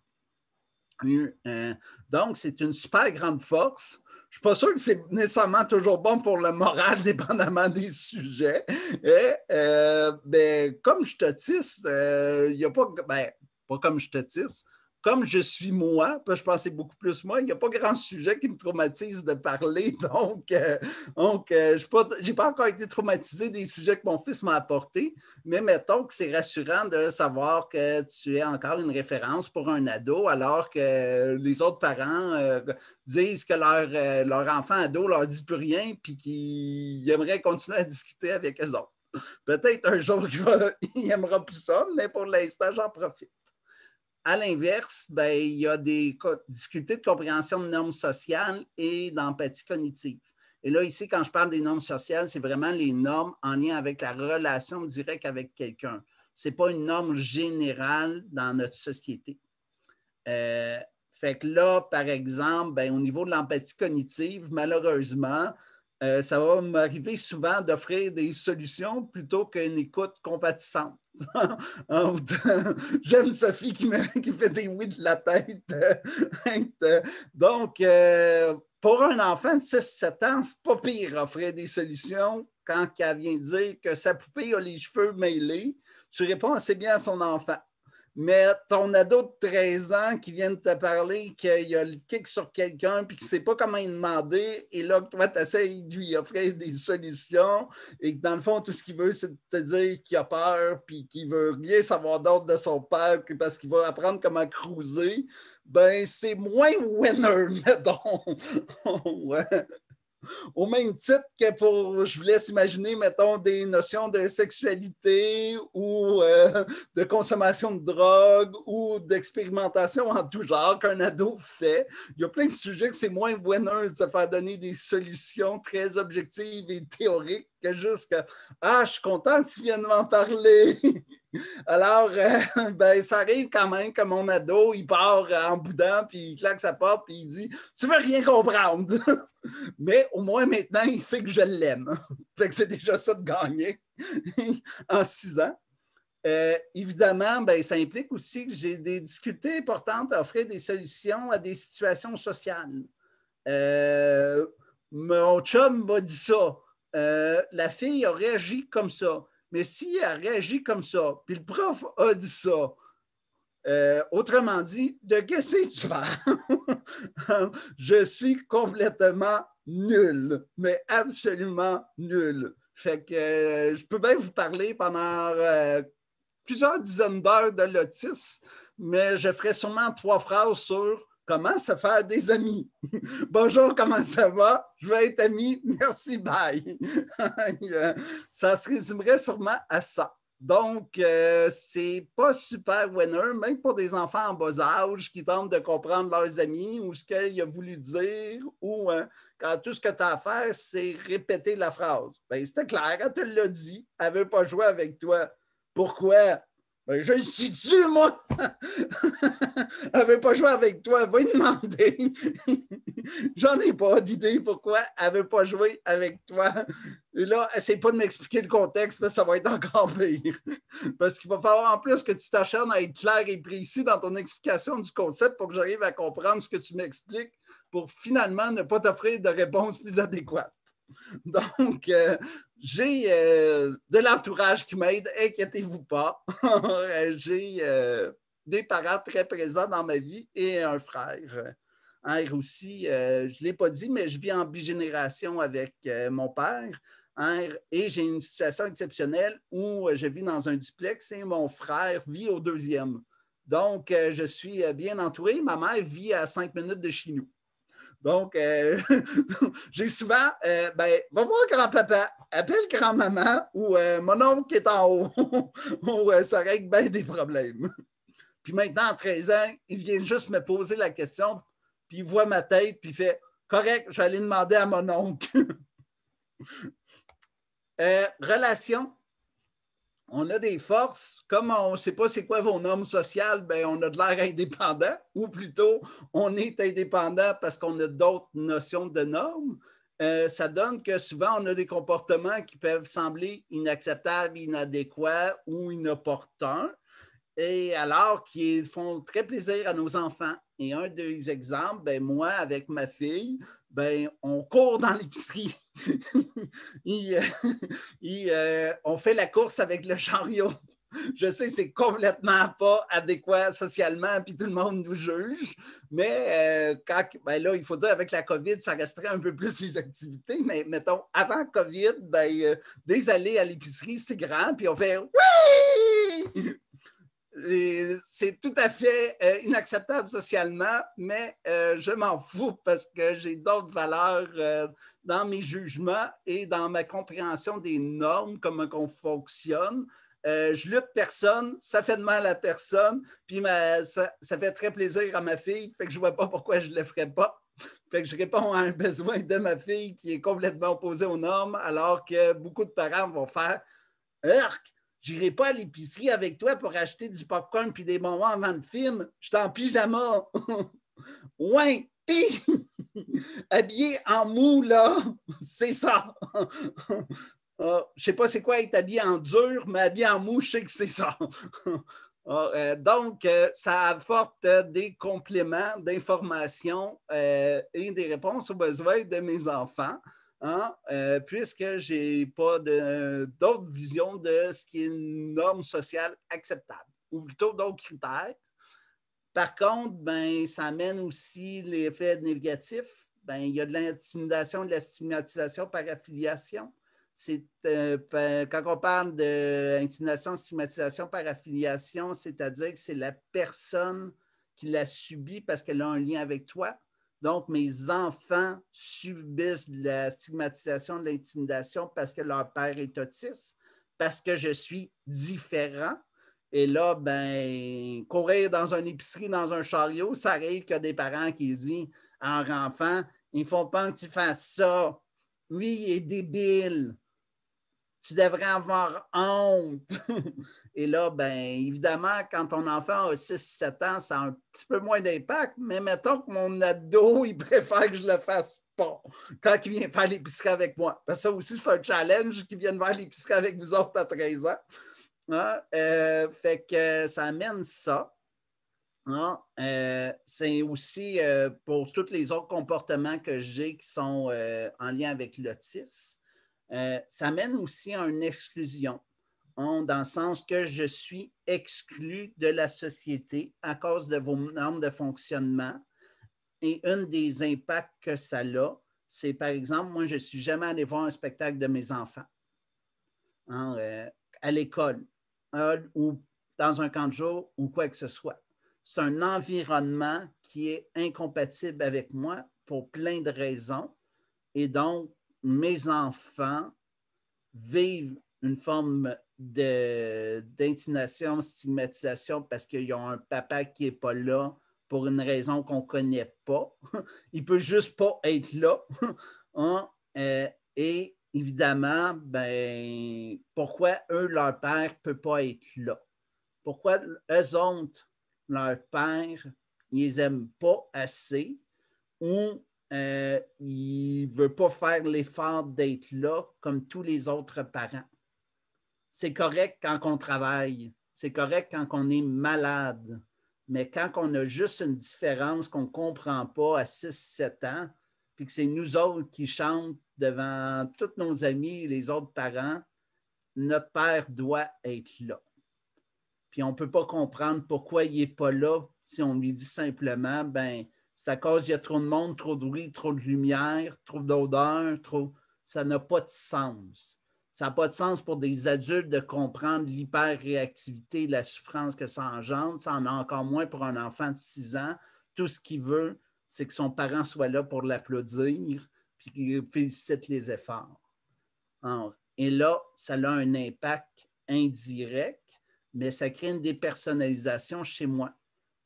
Euh, euh, donc, c'est une super grande force je ne suis pas sûr que c'est nécessairement toujours bon pour le moral, dépendamment des sujets. Et, euh, ben, comme je te tisse, euh, il n'y a pas. Ben, pas comme je te tisse, comme je suis moi, que je pensais beaucoup plus moi, il n'y a pas grand sujet qui me traumatise de parler. Donc, euh, donc euh, je n'ai pas, encore été traumatisé des sujets que mon fils m'a apportés, mais mettons que c'est rassurant de savoir que tu es encore une référence pour un ado, alors que les autres parents euh, disent que leur, enfant ado leur dit plus rien, et qu'ils aimeraient continuer à discuter avec eux autres. Peut-être un jour, il n'aimera plus ça, mais pour l'instant, j'en profite. À l'inverse, ben, il y a des difficultés de compréhension de normes sociales et d'empathie cognitive. Et là, ici, quand je parle des normes sociales, c'est vraiment les normes en lien avec la relation directe avec quelqu'un. Ce n'est pas une norme générale dans notre société. Euh, fait que là, par exemple, ben, au niveau de l'empathie cognitive, malheureusement, euh, ça va m'arriver souvent d'offrir des solutions plutôt qu'une écoute compatissante. J'aime Sophie qui, fait des oui de la tête. Euh, donc, euh, pour un enfant de 6-7 ans, c'est pas pire d'offrir des solutions quand elle vient dire que sa poupée a les cheveux mêlés. Tu réponds assez bien à son enfant mais ton ado de 13 ans qui vient de te parler qu'il a le kick sur quelqu'un puis qu'il ne sait pas comment il demander, et là, toi, tu essaies de lui offrir des solutions et que dans le fond, tout ce qu'il veut, c'est de te dire qu'il a peur puis qu'il veut rien savoir d'autre de son père parce qu'il va apprendre comment cruiser, ben c'est moins winner, mettons. ouais au même titre que pour, je vous laisse imaginer, mettons, des notions de sexualité ou euh, de consommation de drogue ou d'expérimentation en tout genre qu'un ado fait. Il y a plein de sujets que c'est moins bonheur de se faire donner des solutions très objectives et théoriques juste que Ah, je suis content que tu viennes m'en parler. Alors, euh, ben, ça arrive quand même que mon ado, il part euh, en boudin, puis il claque sa porte, puis il dit Tu veux rien comprendre. Mais au moins maintenant, il sait que je l'aime. Fait que c'est déjà ça de gagner en six ans. Euh, évidemment, ben, ça implique aussi que j'ai des difficultés importantes à offrir des solutions à des situations sociales. mon chum m'a dit ça. Euh, la fille a réagi comme ça. Mais si elle réagi comme ça, puis le prof a dit ça, euh, autrement dit, de qu'est-ce que tu vas? je suis complètement nul, mais absolument nul. Fait que euh, je peux bien vous parler pendant plusieurs dizaines d'heures de lotis, mais je ferai sûrement trois phrases sur Comment se faire des amis. Bonjour, comment ça va? Je veux être ami, merci, bye. ça se résumerait sûrement à ça. Donc, euh, c'est pas super winner, même pour des enfants en bas âge qui tentent de comprendre leurs amis ou ce qu'il a voulu dire, ou hein, quand tout ce que tu as à faire, c'est répéter la phrase. Bien, c'était clair, elle te l'a dit, elle veut pas jouer avec toi. Pourquoi? Ben, je le suis-tu, moi! elle veut pas joué avec toi, va lui demander! J'en ai pas d'idée pourquoi elle veut pas joué avec toi. Et là, c'est pas de m'expliquer le contexte, parce ça va être encore pire. parce qu'il va falloir en plus que tu t'acharnes à être clair et précis dans ton explication du concept pour que j'arrive à comprendre ce que tu m'expliques pour finalement ne pas t'offrir de réponse plus adéquate. Donc, euh, j'ai euh, de l'entourage qui m'aide, inquiétez-vous pas. J'ai euh, des parents très présents dans ma vie et un frère. Un aussi, euh, je ne l'ai pas dit, mais je vis en bigénération avec mon père. et j'ai une situation exceptionnelle où je vis dans un duplex et mon frère vit au deuxième. Donc, je suis bien entouré. Ma mère vit à cinq minutes de chez nous. Donc, euh, j'ai souvent, euh, ben, va voir grand-papa, appelle grand-maman ou euh, mon oncle qui est en haut. on, ça règle bien des problèmes. Puis maintenant, à 13 ans, il vient juste me poser la question, puis il voit ma tête, puis il fait Correct, je vais aller demander à mon oncle. relation on a des forces, comme on ne sait pas c'est quoi vos normes sociales, ben, on a de l'air indépendant, ou plutôt on est indépendant parce qu'on a d'autres notions de normes. Euh, ça donne que souvent on a des comportements qui peuvent sembler inacceptables, inadéquats ou inopportuns, et alors qui font très plaisir à nos enfants. Et un des exemples, ben moi, avec ma fille, ben, on court dans l'épicerie. Euh, euh, on fait la course avec le chariot. Je sais, c'est complètement pas adéquat socialement, puis tout le monde nous juge. Mais euh, ben là, il faut dire avec la COVID, ça resterait un peu plus les activités. Mais mettons, avant COVID, ben, des allées à l'épicerie, c'est grand, puis on fait oui! c'est tout à fait euh, inacceptable socialement, mais euh, je m'en fous parce que j'ai d'autres valeurs euh, dans mes jugements et dans ma compréhension des normes, comment on fonctionne. je lutte personne, ça fait de mal à personne, puis ça, fait très plaisir à ma fille, fait que je vois pas pourquoi je ne le ferais pas. Fait que je réponds à un besoin de ma fille qui est complètement opposé aux normes, alors que beaucoup de parents vont faire « Urk! » J'irai pas à l'épicerie avec toi pour acheter du popcorn puis des bonbons avant le film. Je suis en pyjama. ouais, puis habillé en mou, là, c'est ça. Ah, je ne sais pas c'est quoi être habillé en dur, mais habillé en mou, je sais que c'est ça. Ah, euh, donc, euh, ça apporte des compléments d'informations euh, et des réponses aux besoins de mes enfants. Hein, euh, puisque je n'ai pas d'autre vision de ce qui est une norme sociale acceptable, ou plutôt d'autres critères. Par contre, ben, ça amène aussi l'effet négatif. Ben, il y a de l'intimidation, de la stigmatisation par affiliation. C'est, euh, quand on parle d'intimidation, stigmatisation par affiliation, c'est-à-dire que c'est la personne qui l'a subit parce qu'elle a un lien avec toi donc, mes enfants subissent la stigmatisation, de l'intimidation parce que leur père est autiste, parce que je suis différent. Et là, ben, courir dans une épicerie, dans un chariot, ça arrive qu'il y a des parents qui disent à leur enfant, il faut pas que tu fasses ça. Lui, il est débile tu devrais avoir honte. Et là, bien évidemment, quand ton enfant a 6-7 ans, ça a un petit peu moins d'impact, mais mettons que mon ado, il préfère que je le fasse pas quand il vient faire l'épicerie avec moi. Parce ça aussi, c'est un challenge qu'il vienne faire l'épicerie avec vous autres à 13 ans. Hein. Euh, fait que ça amène ça. Hein. Euh, c'est aussi euh, pour tous les autres comportements que j'ai qui sont en lien avec l'autisme. Euh, ça mène aussi à une exclusion, dans le sens que je suis exclu de la société à cause de vos normes de fonctionnement. Et un des impacts que ça a, c'est par exemple, moi, je ne suis jamais allé voir un spectacle de mes enfants hein, euh, à l'école euh, ou dans un camp de jour ou quoi que ce soit. C'est un environnement qui est incompatible avec moi pour plein de raisons. Et donc, mes enfants vivent une forme d'intimidation, stigmatisation parce qu'ils ont un papa qui n'est pas là pour une raison qu'on ne connaît pas. Il ne peut juste pas être là. Hein? Euh, et évidemment, ben, pourquoi eux, leur père ne peut pas être là? Pourquoi eux autres, leur père, ils les aiment pas assez ou euh, il ne veut pas faire l'effort d'être là comme tous les autres parents. C'est correct quand on travaille, c'est correct quand on est malade, mais quand on a juste une différence qu'on ne comprend pas à 6-7 ans, puis que c'est nous autres qui chantons devant tous nos amis et les autres parents, notre père doit être là. Puis on ne peut pas comprendre pourquoi il n'est pas là si on lui dit simplement, ben, c'est à cause qu'il y a trop de monde, trop de bruit, trop de lumière, trop d'odeur, trop. Ça n'a pas de sens. Ça n'a pas de sens pour des adultes de comprendre l'hyperréactivité, la souffrance que ça engendre. Ça en a encore moins pour un enfant de 6 ans. Tout ce qu'il veut, c'est que son parent soit là pour l'applaudir puis qu'il félicite les efforts. et là, ça a un impact indirect, mais ça crée une dépersonnalisation chez moi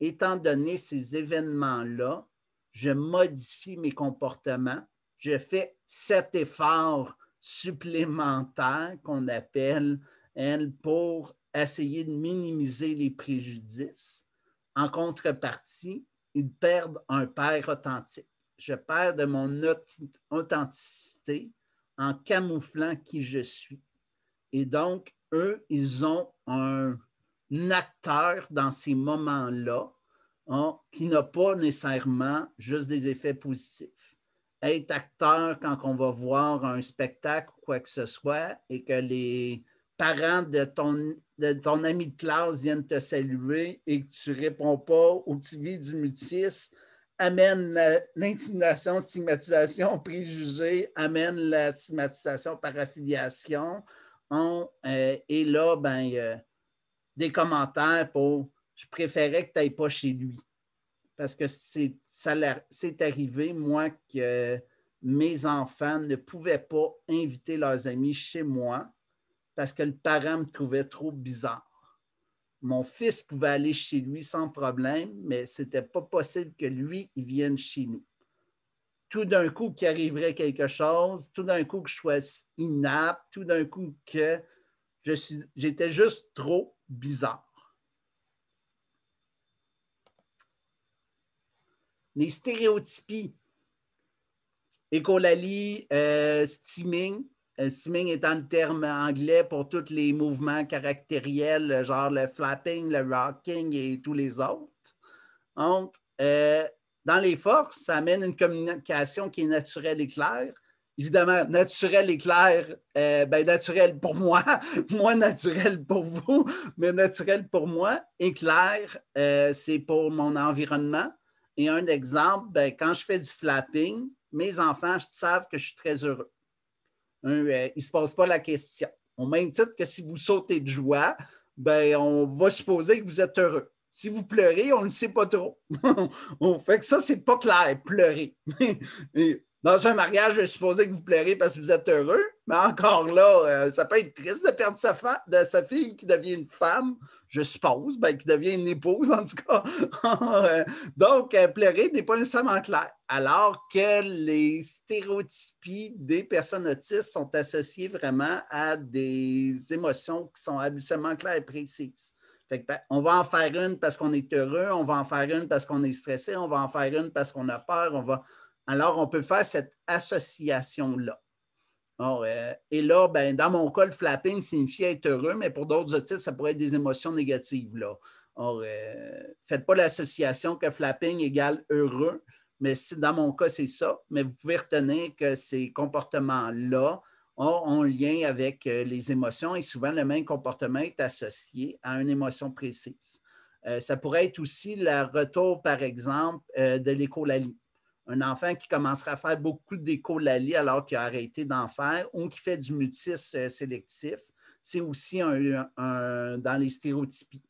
étant donné ces événements-là, je modifie mes comportements, je fais cet effort supplémentaire qu'on appelle elle, pour essayer de minimiser les préjudices. En contrepartie, ils perdent un père authentique. Je perds de mon authenticité en camouflant qui je suis. Et donc, eux, ils ont un, un acteur dans ces moments-là hein, qui n'a pas nécessairement juste des effets positifs. Être acteur quand on va voir un spectacle ou quoi que ce soit et que les parents de ton, ton ami de classe viennent te saluer et que tu ne réponds pas ou que tu vis du mutisme, amène l'intimidation, stigmatisation, préjugé, amène la stigmatisation par affiliation. Hein, euh, et là, ben, euh, des commentaires pour je préférais que tu n'ailles pas chez lui. Parce que c'est, ça, c'est arrivé, moi, que mes enfants ne pouvaient pas inviter leurs amis chez moi parce que le parent me trouvait trop bizarre. Mon fils pouvait aller chez lui sans problème, mais ce n'était pas possible que lui, vienne chez nous. Tout d'un coup, qu'il arriverait quelque chose, tout d'un coup que je sois inapte, tout d'un coup que J'étais juste trop bizarre. Les stéréotypies. Écolalie, euh, steaming. Euh, steaming étant le terme anglais pour tous les mouvements caractériels, genre le flapping, le rocking et tous les autres. Euh, dans les forces, ça amène une communication qui est naturelle et claire évidemment, naturel et clair, euh, ben, naturel pour moi, moins naturel pour vous, mais naturel pour moi et clair, euh, c'est pour mon environnement. Et un exemple, ben, quand je fais du flapping, mes enfants savent que je suis très heureux. Euh, ils ne se posent pas la question. Au même titre que si vous sautez de joie, ben, on va supposer que vous êtes heureux. Si vous pleurez, on ne le sait pas trop. on fait que ça, c'est pas clair, pleurer. dans un mariage, je suppose que vous plairez parce que vous êtes heureux, mais encore là, euh, ça peut être triste de perdre sa, de sa fille qui devient une femme, je suppose, ben, qui devient une épouse en tout cas. Euh, donc, euh, pleurer n'est pas nécessairement clair, alors que les stéréotypies des personnes autistes sont associées vraiment à des émotions qui sont habituellement claires et précises. Ben, on va en faire une parce qu'on est heureux, on va en faire une parce qu'on est stressé, on va en faire une parce qu'on a peur, on va alors, on peut faire cette association-là. Euh, et là, ben, dans mon cas, le flapping signifie être heureux, mais pour d'autres autistes, ça pourrait être des émotions négatives. Là. Euh, faites pas l'association que flapping égale heureux, mais si, dans mon cas, c'est ça. Mais vous pouvez retenir que ces comportements-là ont, un lien avec euh, les émotions et souvent le même comportement est associé à une émotion précise. ça pourrait être aussi le retour, par exemple, de l'écolalie un enfant qui commencera à faire beaucoup d'écolalie alors qu'il a arrêté d'en faire ou qui fait du mutisme euh, sélectif. C'est aussi un, dans les stéréotypies.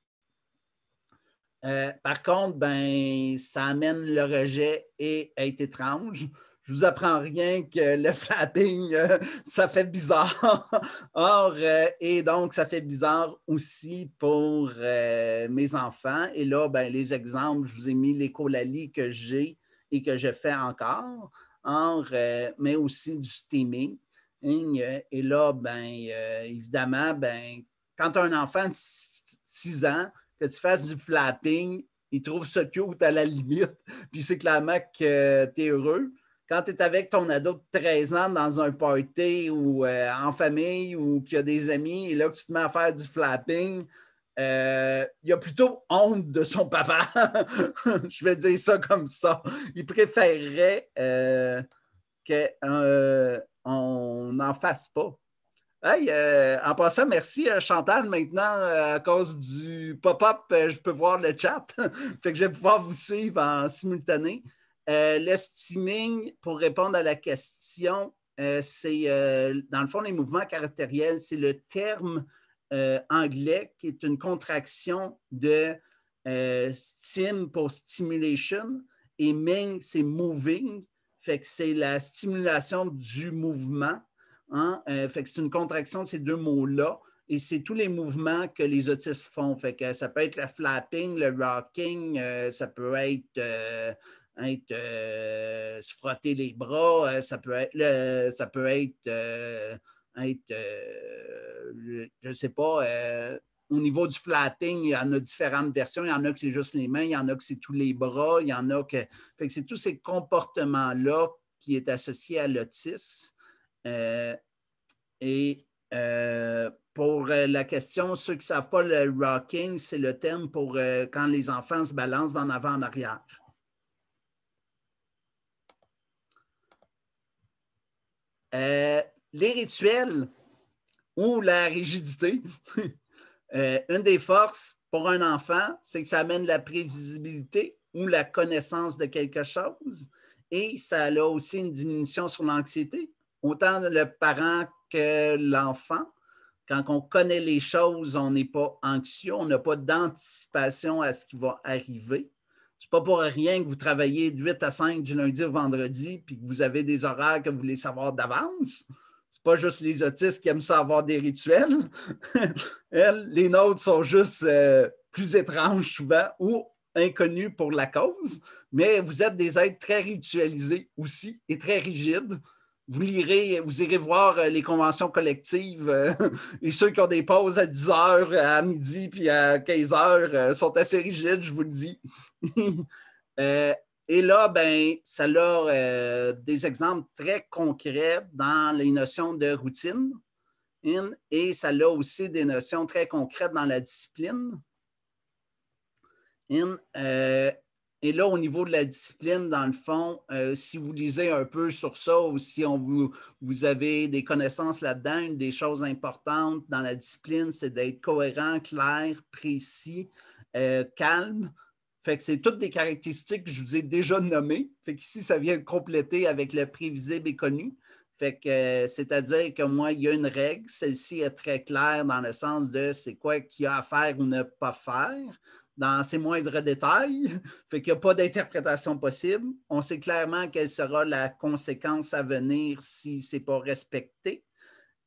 Euh, par contre, ben, ça amène le rejet et être étrange. Je vous apprends rien que le flapping, euh, ça fait bizarre. Or, et donc, ça fait bizarre aussi pour mes enfants. Et là, ben, les exemples, je vous ai mis l'écolalie que j'ai et que je fais encore, euh, mais aussi du steaming, hein, euh, Et là, ben, euh, évidemment, ben, quand tu as un enfant de 6 ans, que tu fasses du flapping, il trouve ça cute à la limite, puis c'est clairement que tu es heureux. Quand tu es avec ton ado de 13 ans dans un party ou en famille ou qu'il a des amis, et là tu te mets à faire du flapping, euh, il a plutôt honte de son papa. je vais dire ça comme ça. Il préférerait euh, qu'on euh, n'en fasse pas. Hey, en passant, merci Chantal. Maintenant, à cause du pop-up, je peux voir le chat. fait que je vais pouvoir vous suivre en simultané. le pour répondre à la question, c'est dans le fond, les mouvements caractériels, c'est le terme euh, anglais qui est une contraction de euh, stim pour stimulation et ming, c'est moving, fait que c'est la stimulation du mouvement. Hein. Euh, fait que c'est une contraction de ces deux mots-là. Et c'est tous les mouvements que les autistes font. que ça peut être le flapping, le rocking, ça peut être se frotter les bras, ça peut être, ça peut être être, euh, je ne sais pas, euh, au niveau du flapping, il y en a différentes versions. Il y en a que c'est juste les mains, il y en a que c'est tous les bras, il y en a que. Fait que c'est tous ces comportements-là qui est associé à l'autisme. Euh, et pour la question, ceux qui ne savent pas, le rocking, c'est le thème pour quand les enfants se balancent d'en avant en arrière. Euh, les rituels ou la rigidité, euh, une des forces pour un enfant, c'est que ça amène la prévisibilité ou la connaissance de quelque chose. Et ça a aussi une diminution sur l'anxiété, autant le parent que l'enfant. Quand on connaît les choses, on n'est pas anxieux, on n'a pas d'anticipation à ce qui va arriver. Ce n'est pas pour rien que vous travaillez de 8 à 5 du lundi au vendredi, puis que vous avez des horaires que vous voulez savoir d'avance pas juste les autistes qui aiment ça avoir des rituels. les nôtres sont juste euh, plus étranges souvent ou inconnus pour la cause, mais vous êtes des êtres très ritualisés aussi et très rigides. Vous lirez, vous irez voir euh, les conventions collectives euh, et ceux qui ont des pauses à 10 heures, à midi puis à 15 heures sont assez rigides, je vous le dis. Et là, ben, ça a euh, des exemples très concrets dans les notions de routine hein, et ça a aussi des notions très concrètes dans la discipline. Hein, euh, et là, au niveau de la discipline, dans le fond, euh, si vous lisez un peu sur ça ou si vous, vous avez des connaissances là-dedans, une des choses importantes dans la discipline, c'est d'être cohérent, clair, précis, calme, fait que c'est toutes des caractéristiques que je vous ai déjà nommées. Fait qu'ici, ça vient de compléter avec le prévisible et connu. Fait que euh, c'est-à-dire que moi, il y a une règle. Celle-ci est très claire dans le sens de c'est quoi qu'il y a à faire ou ne pas faire dans ses moindres détails. Fait qu'il n'y a pas d'interprétation possible. On sait clairement quelle sera la conséquence à venir si ce n'est pas respecté.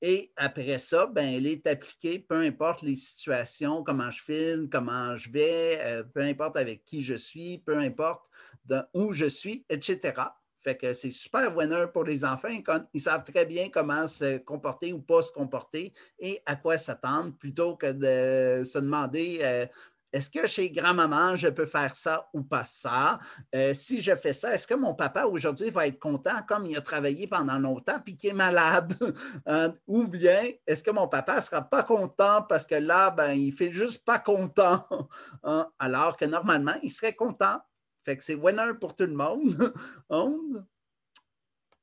Et après ça, ben, elle est appliquée, peu importe les situations, comment je filme, comment je vais, euh, peu importe avec qui je suis, peu importe où je suis, etc. Fait que c'est super bonheur pour les enfants. Ils savent très bien comment se comporter ou pas se comporter et à quoi s'attendre plutôt que de se demander euh, est-ce que chez grand-maman, je peux faire ça ou pas ça? Euh, si je fais ça, est-ce que mon papa aujourd'hui va être content comme il a travaillé pendant longtemps puis qu'il est malade? Euh, ou bien, est-ce que mon papa ne sera pas content parce que là, ben, il fait juste pas content, hein? alors que normalement, il serait content. Fait que c'est winner pour tout le monde. Hum.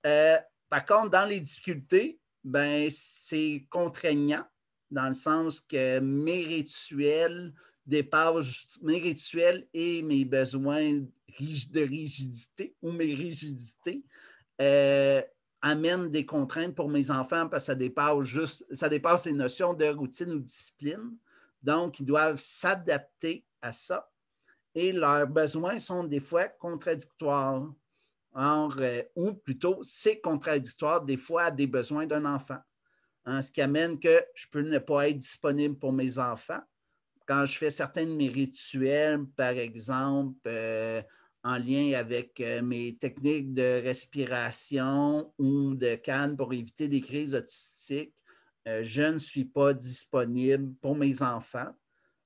Euh, par contre, dans les difficultés, ben, c'est contraignant dans le sens que mérituel, des mes rituels et mes besoins de rigidité ou mes rigidités euh, amènent des contraintes pour mes enfants parce que ça dépasse juste, ça dépasse les notions de routine ou discipline. Donc, ils doivent s'adapter à ça. Et leurs besoins sont des fois contradictoires. Euh, ou plutôt, c'est contradictoire des fois à des besoins d'un enfant. Hein, ce qui amène que je peux ne pas être disponible pour mes enfants quand je fais certains de mes rituels, par exemple, euh, en lien avec euh, mes techniques de respiration ou de canne pour éviter des crises autistiques, euh, je ne suis pas disponible pour mes enfants,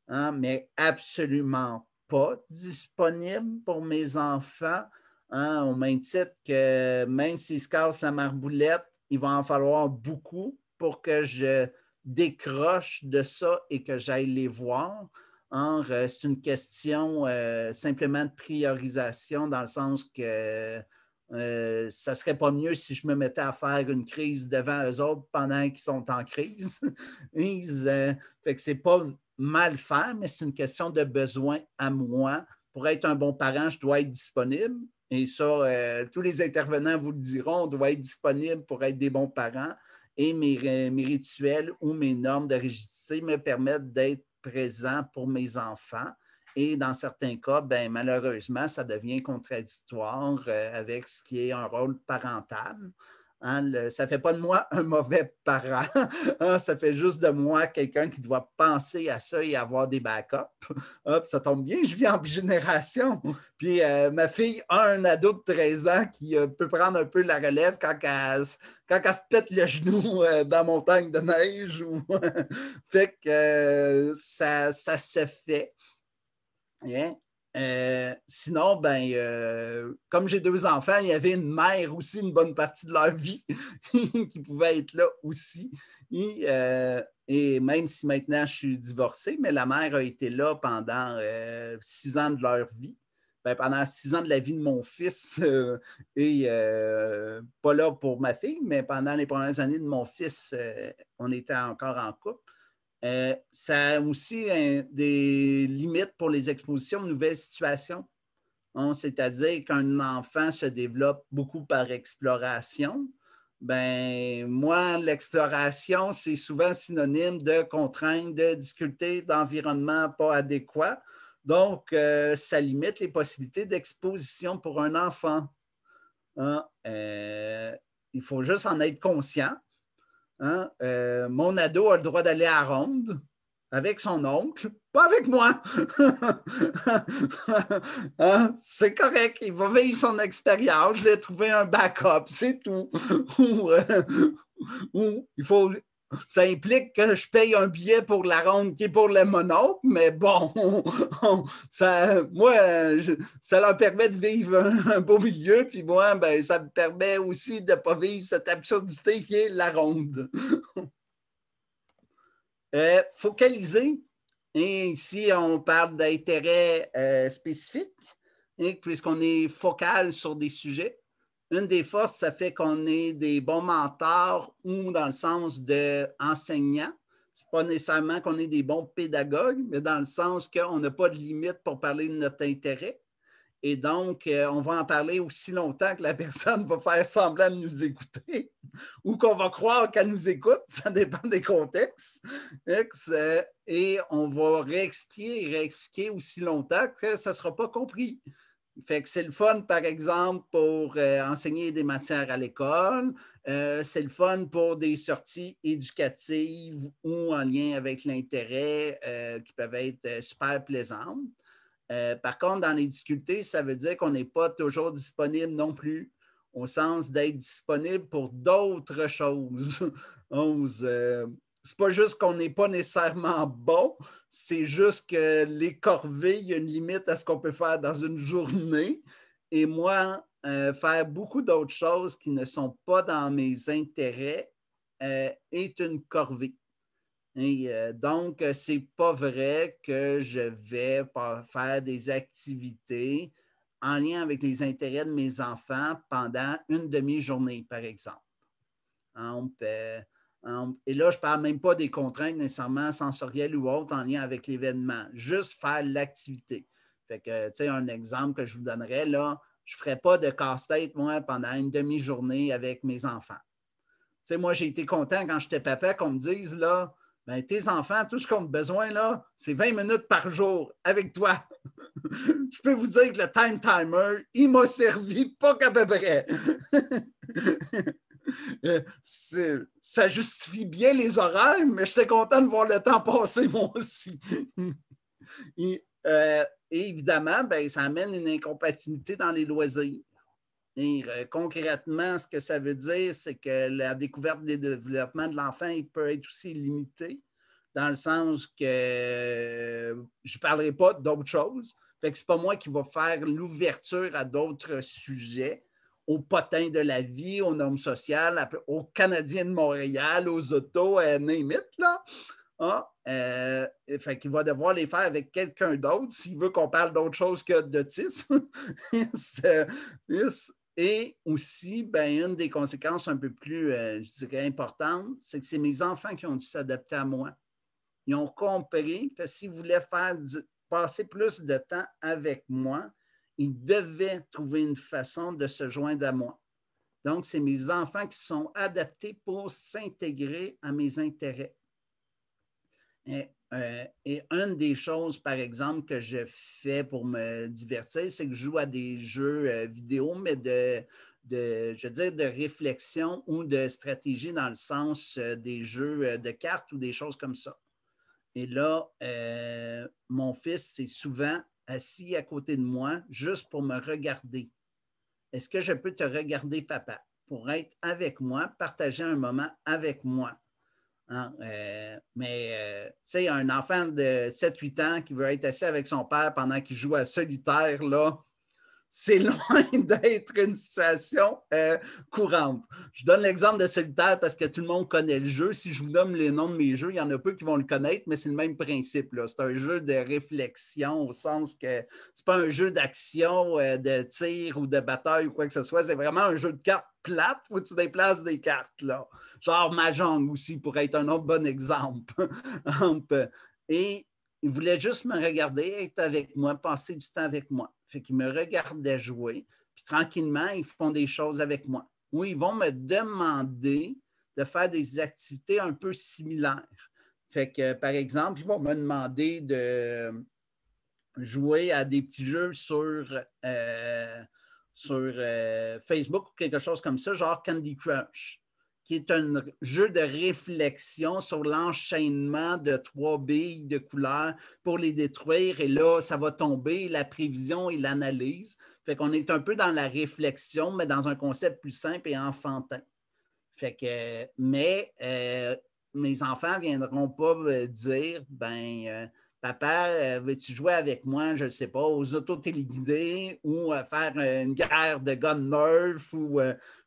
hein, mais absolument pas disponible pour mes enfants, hein, au même titre que même s'ils se cassent la marboulette, il va en falloir beaucoup pour que je décroche de ça et que j'aille les voir. Or, euh, C'est une question euh, simplement de priorisation dans le sens que euh, ça ne serait pas mieux si je me mettais à faire une crise devant eux autres pendant qu'ils sont en crise. Ils, fait que c'est pas mal faire, mais c'est une question de besoin à moi. Pour être un bon parent, je dois être disponible. Et ça, tous les intervenants vous le diront, on doit être disponible pour être des bons parents et mes, rituels ou mes normes de rigidité me permettent d'être présent pour mes enfants. Et dans certains cas, ben, malheureusement, ça devient contradictoire euh, avec ce qui est un rôle parental. Hein, ça ne fait pas de moi un mauvais parent. Hein, ça fait juste de moi quelqu'un qui doit penser à ça et avoir des backups. ça tombe bien, je vis en génération. Puis euh, ma fille a un ado de 13 ans qui euh, peut prendre un peu la relève quand, elle, se pète le genou euh, dans la montagne de neige. Ou fait que ça, se fait. Hein? Euh, sinon, ben, euh, comme j'ai deux enfants, il y avait une mère aussi, une bonne partie de leur vie qui pouvait être là aussi. Euh, et, même si maintenant je suis divorcé, mais la mère a été là pendant six ans de leur vie. Ben, pendant six ans de la vie de mon fils et pas là pour ma fille, mais pendant les premières années de mon fils, on était encore en couple. Euh, ça a aussi euh, des limites pour les expositions de nouvelles situations. Hein, c'est-à-dire qu'un enfant se développe beaucoup par exploration. Ben, moi, l'exploration, c'est souvent synonyme de contraintes, de difficultés, d'environnement pas adéquat. Donc, euh, ça limite les possibilités d'exposition pour un enfant. Hein, il faut juste en être conscient Hein, euh, mon ado a le droit d'aller à ronde avec son oncle, pas avec moi. Hein, c'est correct, il va vivre son expérience, je vais trouver un backup, c'est tout. Euh, il faut ça implique que je paye un billet pour la ronde qui est pour les monopes, mais bon, ça, moi, ça leur permet de vivre un, beau milieu, puis moi, ben, ça me permet aussi de ne pas vivre cette absurdité qui est la ronde. Euh, focaliser. Et ici, on parle d'intérêt euh, spécifique, hein, puisqu'on est focal sur des sujets une des forces, ça fait qu'on est des bons mentors ou dans le sens d'enseignants. Ce n'est pas nécessairement qu'on est des bons pédagogues, mais dans le sens qu'on n'a pas de limite pour parler de notre intérêt. Et donc, euh, on va en parler aussi longtemps que la personne va faire semblant de nous écouter ou qu'on va croire qu'elle nous écoute. Ça dépend des contextes. Euh, et on va réexpliquer et réexpliquer aussi longtemps que ça ne sera pas compris c'est le fun, par exemple, pour euh, enseigner des matières à l'école. Euh, c'est le fun pour des sorties éducatives ou en lien avec l'intérêt euh, qui peuvent être super plaisantes. par contre, dans les difficultés, ça veut dire qu'on n'est pas toujours disponible non plus, au sens d'être disponible pour d'autres choses. 11. n'est pas juste qu'on n'est pas nécessairement bon, c'est juste que les corvées, il y a une limite à ce qu'on peut faire dans une journée. Et moi, euh, faire beaucoup d'autres choses qui ne sont pas dans mes intérêts euh, est une corvée. Et ce euh, donc, c'est pas vrai que je vais faire des activités en lien avec les intérêts de mes enfants pendant une demi-journée, par exemple. on peut, et là, je ne parle même pas des contraintes nécessairement sensorielles ou autres en lien avec l'événement, juste faire l'activité. Fait que, tu sais, un exemple que je vous donnerais, là, je ne ferais pas de casse-tête, moi, pendant une demi-journée avec mes enfants. Tu sais, moi, j'ai été content quand j'étais papa qu'on me dise, là, ben, tes enfants, tout ce qu'on a besoin, là, c'est 20 minutes par jour avec toi. je peux vous dire que le time timer, il m'a servi pas qu'à peu près. Euh, ça justifie bien les horaires, mais j'étais content de voir le temps passer, moi aussi. Euh, et, évidemment, ben, ça amène une incompatibilité dans les loisirs. Euh, concrètement, ce que ça veut dire, c'est que la découverte des développements de l'enfant peut être aussi limitée, dans le sens que je ne parlerai pas d'autre chose. Fait que c'est pas moi qui va faire l'ouverture à d'autres sujets aux potins de la vie, aux normes sociales, aux Canadiens de Montréal, aux autos, à euh, Némit, là. Ah, euh, va devoir les faire avec quelqu'un d'autre s'il veut qu'on parle d'autre chose que de TIS. Euh, et aussi, ben, une des conséquences un peu plus, je dirais, importantes, c'est que c'est mes enfants qui ont dû s'adapter à moi. Ils ont compris que s'ils voulaient faire passer plus de temps avec moi, ils devaient trouver une façon de se joindre à moi. Donc, c'est mes enfants qui sont adaptés pour s'intégrer à mes intérêts. Et, euh, une des choses, par exemple, que je fais pour me divertir, c'est que je joue à des jeux euh, vidéo, mais de, de, je veux dire, de réflexion ou de stratégie dans le sens euh, des jeux de cartes ou des choses comme ça. Et là, mon fils, c'est souvent assis à côté de moi juste pour me regarder. Est-ce que je peux te regarder, papa, pour être avec moi, partager un moment avec moi? Hein, euh, mais, tu mais, il tu sais, un enfant de 7-8 ans qui veut être assis avec son père pendant qu'il joue à solitaire, là, c'est loin d'être une situation euh, courante. Je donne l'exemple de solitaire parce que tout le monde connaît le jeu. Si je vous donne les noms de mes jeux, il y en a peu qui vont le connaître, mais c'est le même principe. C'est un jeu de réflexion au sens que c'est pas un jeu d'action, euh, de tir ou de bataille ou quoi que ce soit. C'est vraiment un jeu de cartes plates où tu déplaces des cartes. Là. Genre Mahjong aussi, pour être un autre bon exemple. Et il voulait juste me regarder, être avec moi, passer du temps avec moi. Fait qu'ils me regardaient jouer. Puis tranquillement, ils font des choses avec moi. Ou ils vont me demander de faire des activités un peu similaires. Fait que, par exemple, ils vont me demander de jouer à des petits jeux sur, euh, sur euh, Facebook ou quelque chose comme ça, genre Candy Crush qui est un jeu de réflexion sur l'enchaînement de trois billes de couleurs pour les détruire. Et là, ça va tomber, la prévision et l'analyse. Fait qu'on est un peu dans la réflexion, mais dans un concept plus simple et enfantin. Fait que, mais euh, mes enfants ne viendront pas me dire, ben, euh, papa, euh, veux-tu jouer avec moi, je ne sais pas, aux auto téléguidées ou faire une guerre de Gunnerf ou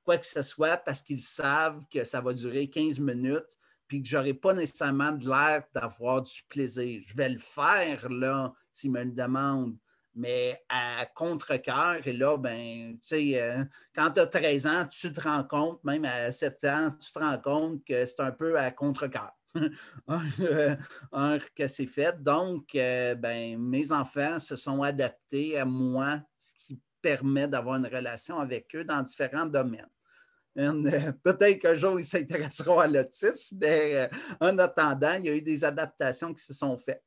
quoi que ce soit parce qu'ils savent que ça va durer 15 minutes puis que je n'aurai pas nécessairement de l'air d'avoir du plaisir. Je vais le faire, là, s'ils me le demandent, mais à contre-cœur. Et là, ben, tu sais, euh, quand tu as 13 ans, tu te rends compte, même à 7 ans, tu te rends compte que c'est un peu à contre-cœur. Euh, que c'est fait. Donc, euh, ben, mes enfants se sont adaptés à moi, ce qui permet d'avoir une relation avec eux dans différents domaines. Euh, peut-être qu'un jour, ils s'intéresseront à l'autisme, mais euh, en attendant, il y a eu des adaptations qui se sont faites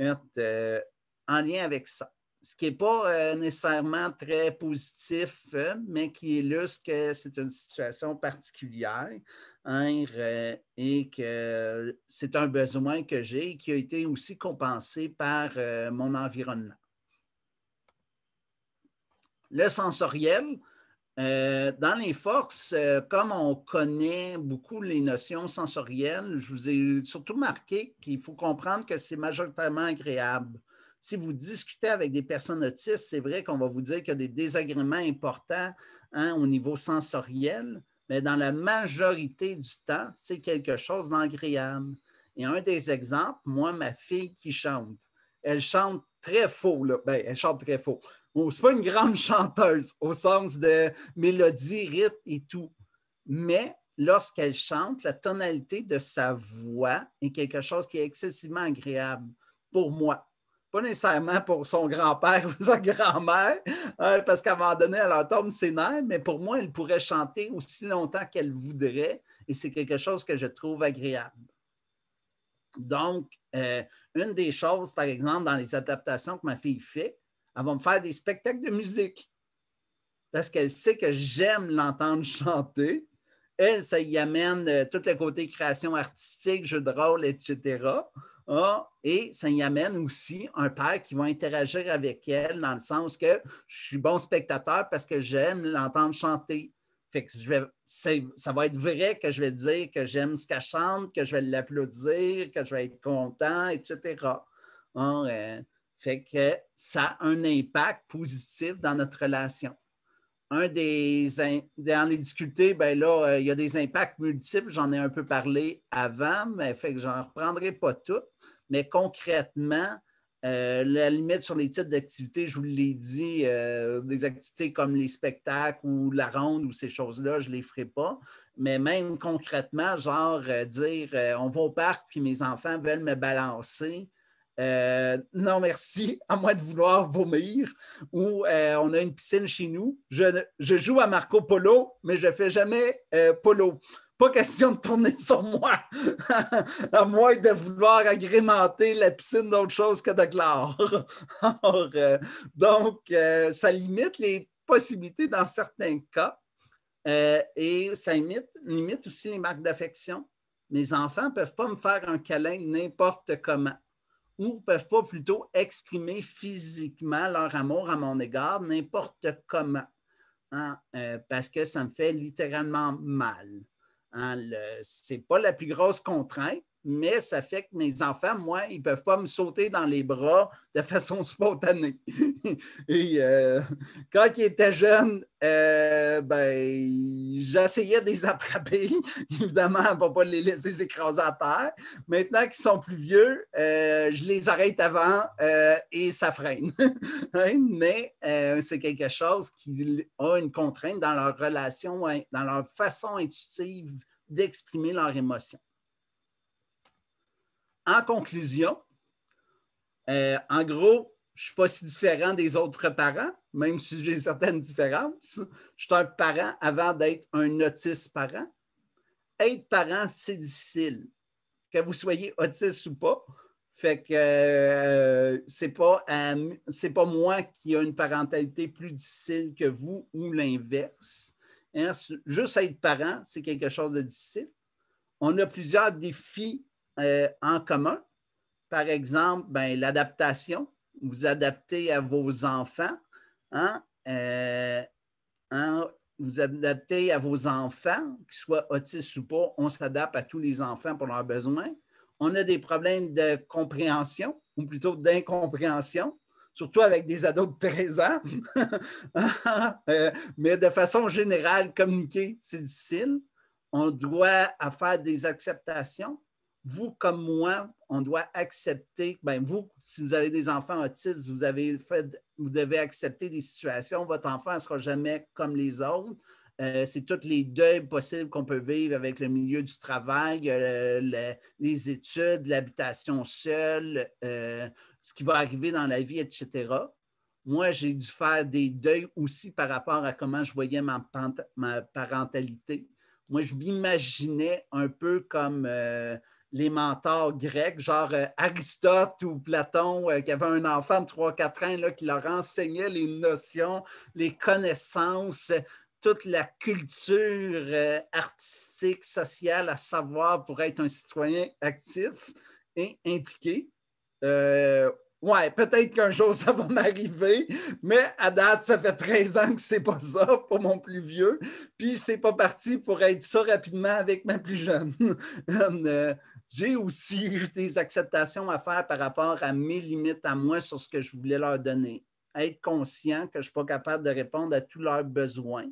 euh, en lien avec ça ce qui n'est pas nécessairement très positif, mais qui illustre que c'est une situation particulière hein, et que c'est un besoin que j'ai et qui a été aussi compensé par mon environnement. Le sensoriel, euh, dans les forces, euh, comme on connaît beaucoup les notions sensorielles, je vous ai surtout marqué qu'il faut comprendre que c'est majoritairement agréable. Si vous discutez avec des personnes autistes, c'est vrai qu'on va vous dire qu'il y a des désagréments importants hein, au niveau sensoriel, mais dans la majorité du temps, c'est quelque chose d'agréable. Et un des exemples, moi, ma fille qui chante, elle chante très faux, ben, elle chante très faux c'est pas une grande chanteuse au sens de mélodie, rythme et tout. Mais lorsqu'elle chante, la tonalité de sa voix est quelque chose qui est excessivement agréable pour moi. Pas nécessairement pour son grand-père ou sa grand-mère, euh, parce qu'à un moment donné, elle entend tombe ses nerfs, mais pour moi, elle pourrait chanter aussi longtemps qu'elle voudrait et c'est quelque chose que je trouve agréable. Donc, euh, une des choses, par exemple, dans les adaptations que ma fille fait, elle va me faire des spectacles de musique parce qu'elle sait que j'aime l'entendre chanter. Elle, ça y amène euh, tout le côté création artistique, jeu de rôle, etc. Ah, et ça y amène aussi un père qui va interagir avec elle dans le sens que je suis bon spectateur parce que j'aime l'entendre chanter. Fait ça va être vrai que je vais dire que j'aime ce qu'elle chante, que je vais l'applaudir, que je vais être content, etc. Fait que ça a un impact positif dans notre relation. Un des dans les difficultés, ben là, euh, il y a des impacts multiples. J'en ai un peu parlé avant, mais fait que j'en reprendrai pas tout. Mais concrètement, euh, la limite sur les types d'activités, je vous l'ai dit, euh, des activités comme les spectacles ou la ronde ou ces choses-là, je ne les ferai pas. Mais même concrètement, genre dire on va au parc puis mes enfants veulent me balancer, euh, non, merci, à moins de vouloir vomir. Ou euh, on a une piscine chez nous. Je, joue à Marco Polo, mais je ne fais jamais euh, polo. Pas question de tourner sur moi, à moins de vouloir agrémenter la piscine d'autre chose que de chlore. donc, ça limite les possibilités dans certains cas et ça limite, limite aussi les marques d'affection. Mes enfants ne peuvent pas me faire un câlin n'importe comment ou peuvent pas plutôt exprimer physiquement leur amour à mon égard n'importe comment, hein? euh, parce que ça me fait littéralement mal. Ce hein? n'est pas la plus grosse contrainte, mais ça fait que mes enfants, moi, ils ne peuvent pas me sauter dans les bras de façon spontanée. Et euh, quand ils étaient jeunes, euh, ben, j'essayais de les attraper, évidemment, pour ne pas les laisser écraser à terre. Maintenant qu'ils sont plus vieux, euh, je les arrête avant et ça freine. Hein, mais c'est quelque chose qui a une contrainte dans leur relation, hein, dans leur façon intuitive d'exprimer leurs émotions en conclusion, euh, en gros, je ne suis pas si différent des autres parents, même si j'ai certaines différences. Je suis un parent avant d'être un autiste parent. Être parent, c'est difficile. Que vous soyez autiste ou pas, fait que euh, c'est pas, euh, pas moi qui ai une parentalité plus difficile que vous ou l'inverse. Hein. Juste être parent, c'est quelque chose de difficile. On a plusieurs défis euh, en commun. Par exemple, ben, l'adaptation, vous adaptez à vos enfants. Hein, euh, hein? Vous adaptez à vos enfants, qu'ils soient autistes ou pas, on s'adapte à tous les enfants pour leurs besoins. On a des problèmes de compréhension, ou plutôt d'incompréhension surtout avec des ados de 13 ans. Euh, mais de façon générale, communiquer, c'est difficile. On doit faire des acceptations vous comme moi, on doit accepter, ben vous, si vous avez des enfants autistes, vous avez fait, vous devez accepter des situations. Votre enfant ne sera jamais comme les autres. Euh, c'est tous les deuils possibles qu'on peut vivre avec le milieu du travail, euh, les études, l'habitation seule, euh, ce qui va arriver dans la vie, etc. Moi, j'ai dû faire des deuils aussi par rapport à comment je voyais ma parentalité. Moi, je m'imaginais un peu comme les mentors grecs, genre euh, Aristote ou Platon, euh, qui avait un enfant de 3-4 ans là, qui leur enseignait les notions, les connaissances, toute la culture euh, artistique, sociale à savoir pour être un citoyen actif et impliqué. ouais, peut-être qu'un jour ça va m'arriver, mais à date, ça fait 13 ans que c'est pas ça pour mon plus vieux. Puis c'est pas parti pour être ça rapidement avec ma plus jeune. j'ai aussi des acceptations à faire par rapport à mes limites à moi sur ce que je voulais leur donner. Être conscient que je ne suis pas capable de répondre à tous leurs besoins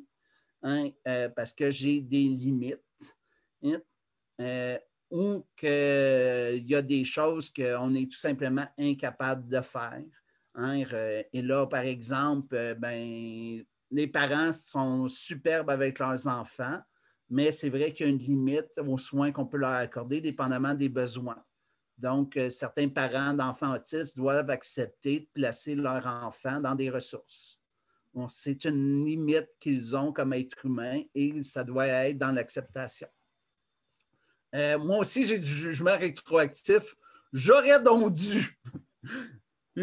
hein, euh, parce que j'ai des limites. Hein, euh, ou qu'il y a des choses qu'on est tout simplement incapable de faire. Hein, euh, et là, par exemple, ben, les parents sont superbes avec leurs enfants, mais c'est vrai qu'il y a une limite aux soins qu'on peut leur accorder, dépendamment des besoins. Donc, euh, certains parents d'enfants autistes doivent accepter de placer leur enfant dans des ressources. c'est une limite qu'ils ont comme être humain et ça doit être dans l'acceptation. Euh, moi aussi, j'ai du jugement rétroactif. J'aurais donc dû.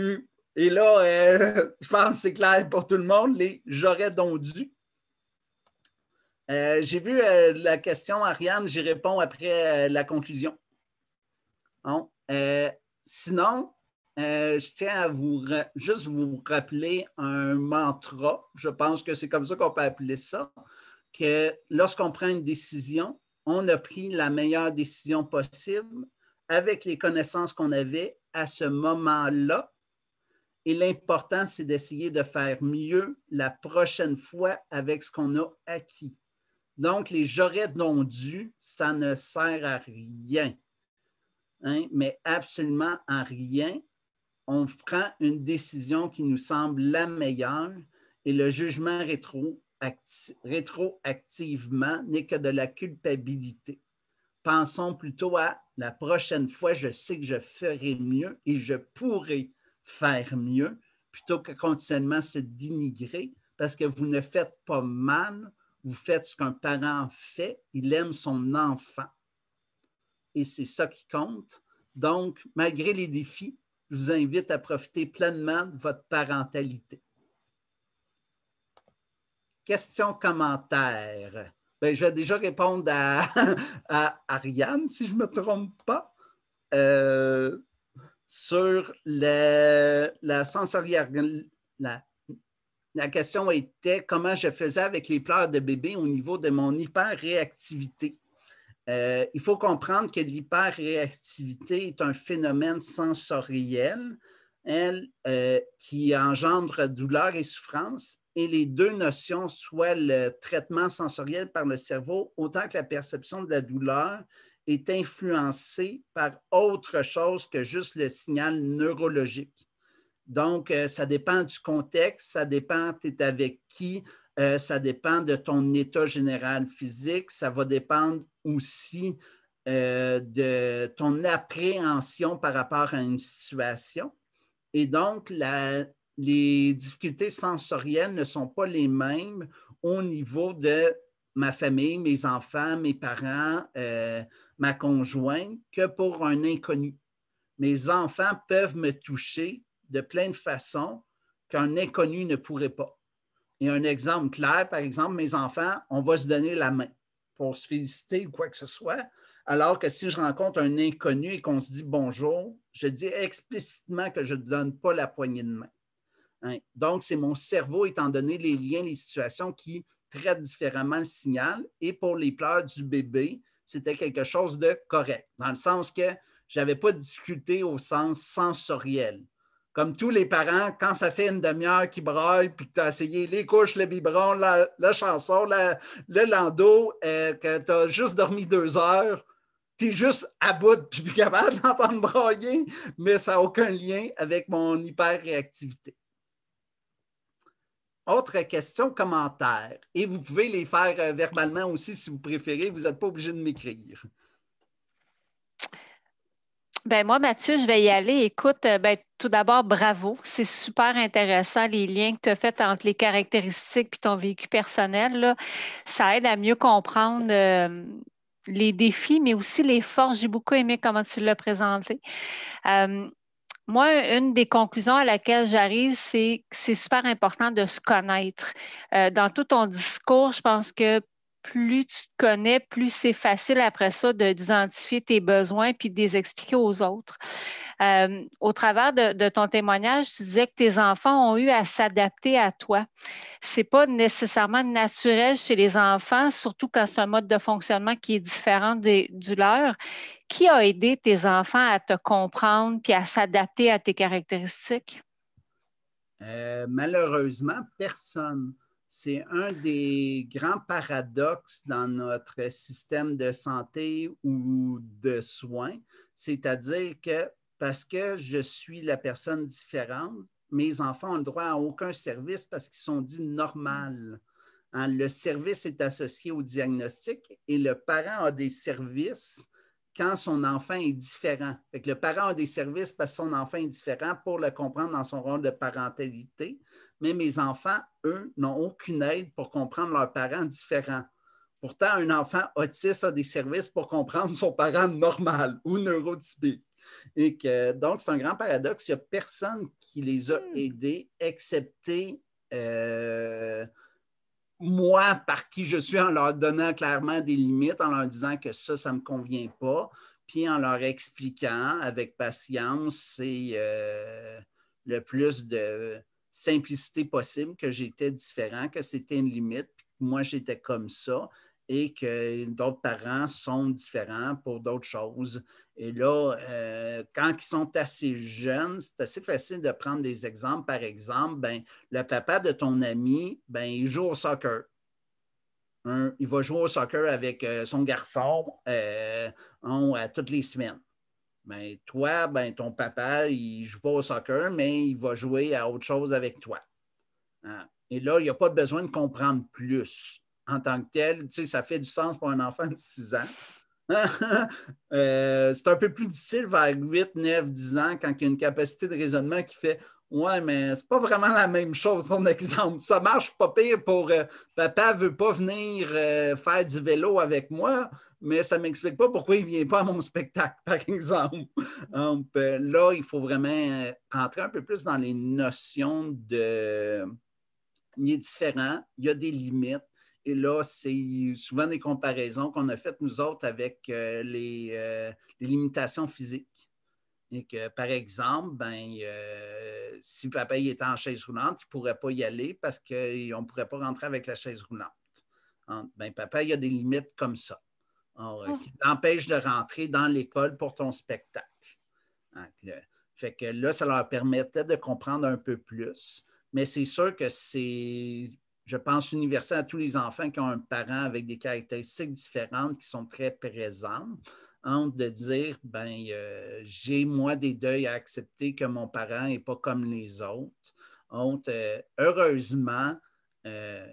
Et là, euh, je pense que c'est clair pour tout le monde, les j'aurais donc dû. Euh, j'ai vu euh, la question, Ariane, j'y réponds après euh, la conclusion. sinon, je tiens à vous juste vous rappeler un mantra, je pense que c'est comme ça qu'on peut appeler ça, que lorsqu'on prend une décision, on a pris la meilleure décision possible avec les connaissances qu'on avait à ce moment-là. Et l'important, c'est d'essayer de faire mieux la prochaine fois avec ce qu'on a acquis. Donc, les j'aurais non dû, ça ne sert à rien. Hein? Mais absolument à rien. On prend une décision qui nous semble la meilleure et le jugement rétroactivement n'est que de la culpabilité. Pensons plutôt à la prochaine fois, je sais que je ferai mieux et je pourrai faire mieux plutôt que continuellement se dénigrer parce que vous ne faites pas mal, vous faites ce qu'un parent fait, il aime son enfant. Et c'est ça qui compte. Donc, malgré les défis, je vous invite à profiter pleinement de votre parentalité. Question-commentaire. Ben, je vais déjà répondre à, Ariane, si je ne me trompe pas, euh, sur la, sensorielle, la question était comment je faisais avec les pleurs de bébé au niveau de mon hyperréactivité. Euh, il faut comprendre que l'hyperréactivité est un phénomène sensoriel, euh, qui engendre douleur et souffrance, et les deux notions, soit le traitement sensoriel par le cerveau, autant que la perception de la douleur est influencée par autre chose que juste le signal neurologique. Donc, euh, ça dépend du contexte, ça dépend tu es avec qui, euh, ça dépend de ton état général physique, ça va dépendre aussi euh, de ton appréhension par rapport à une situation. Et donc, les difficultés sensorielles ne sont pas les mêmes au niveau de ma famille, mes enfants, mes parents, ma conjointe, que pour un inconnu. Mes enfants peuvent me toucher de plein de façons qu'un inconnu ne pourrait pas. Et un exemple clair, par exemple, mes enfants, on va se donner la main pour se féliciter ou quoi que ce soit, alors que si je rencontre un inconnu et qu'on se dit bonjour, je dis explicitement que je ne donne pas la poignée de main. Hein. Donc, c'est mon cerveau, étant donné les liens, les situations, qui traitent différemment le signal. Et pour les pleurs du bébé, c'était quelque chose de correct, dans le sens que je n'avais pas de au sens sensoriel comme tous les parents, quand ça fait une demi-heure qu'ils braillent, puis que tu as essayé les couches, le biberon, la, chanson, le landau, euh, que tu as juste dormi deux heures, tu es juste à bout puis plus capable d'entendre brailler, mais ça n'a aucun lien avec mon hyper-réactivité. Autre question, commentaire. Et vous pouvez les faire euh, verbalement aussi si vous préférez, vous n'êtes pas obligé de m'écrire. Ben moi, Mathieu, je vais y aller. Écoute, euh, ben, tout d'abord, bravo. C'est super intéressant les liens que tu as faits entre les caractéristiques et ton vécu personnel. Ça aide à mieux comprendre euh, les défis, mais aussi les forces. J'ai beaucoup aimé comment tu l'as présenté. Euh, moi, une des conclusions à laquelle j'arrive, c'est que c'est super important de se connaître. dans tout ton discours, je pense que plus tu te connais, plus c'est facile après ça d'identifier tes besoins puis de les expliquer aux autres. Euh, au travers de, ton témoignage, tu disais que tes enfants ont eu à s'adapter à toi. C'est pas nécessairement naturel chez les enfants, surtout quand c'est un mode de fonctionnement qui est différent du leur. Qui a aidé tes enfants à te comprendre puis à s'adapter à tes caractéristiques? Euh, malheureusement, personne c'est un des grands paradoxes dans notre système de santé ou de soins, c'est-à-dire que parce que je suis la personne différente, mes enfants ont le droit à aucun service parce qu'ils sont dits normal. Hein. le service est associé au diagnostic et le parent a des services quand son enfant est différent. le parent a des services parce que son enfant est différent pour le comprendre dans son rôle de parentalité mais mes enfants, eux, n'ont aucune aide pour comprendre leurs parents différents. Pourtant, un enfant autiste a des services pour comprendre son parent normal ou neurotypique. Et que, donc, c'est un grand paradoxe. Il n'y a personne qui les a hmm. aidés, excepté euh, moi, par qui je suis, en leur donnant clairement des limites, en leur disant que ça, ça ne me convient pas, puis en leur expliquant avec patience et euh, le plus de simplicité possible, que j'étais différent, que c'était une limite, moi j'étais comme ça et que d'autres parents sont différents pour d'autres choses. Et là, euh, quand ils sont assez jeunes, c'est assez facile de prendre des exemples. Par exemple, ben, le papa de ton ami, ben, il joue au soccer. il va jouer au soccer avec euh, son garçon on, euh, à toutes les semaines. Ben, toi, ben, ton papa, il ne joue pas au soccer, mais il va jouer à autre chose avec toi. Hein? Et là, il n'y a pas besoin de comprendre plus en tant que tel. Tu sais, ça fait du sens pour un enfant de 6 ans. Euh, c'est un peu plus difficile vers 8, 9, 10 ans quand il y a une capacité de raisonnement qui fait Ouais, mais c'est pas vraiment la même chose, son exemple. Ça marche pas pire pour Papa euh, papa veut pas venir euh, faire du vélo avec moi, mais ça m'explique pas pourquoi il vient pas à mon spectacle, par exemple. Euh, là, il faut vraiment rentrer un peu plus dans les notions de. Il est différent, il y a des limites. Et là, c'est souvent des comparaisons qu'on a faites, nous autres, avec les limitations physiques. Et que, par exemple, ben, euh, si papa il était en chaise roulante, il ne pourrait pas y aller parce qu'on ne pourrait pas rentrer avec la chaise roulante. Hein? Ben, papa, il y a des limites comme ça euh, ah. qui t'empêchent de rentrer dans l'école pour ton spectacle. Hein, fait que là, ça leur permettait de comprendre un peu plus. Mais c'est sûr que c'est, je pense, universel à tous les enfants qui ont un parent avec des caractéristiques différentes qui sont très présentes. Honte de dire, ben, euh, j'ai moi des deuils à accepter que mon parent n'est pas comme les autres. Honte, euh, heureusement, euh,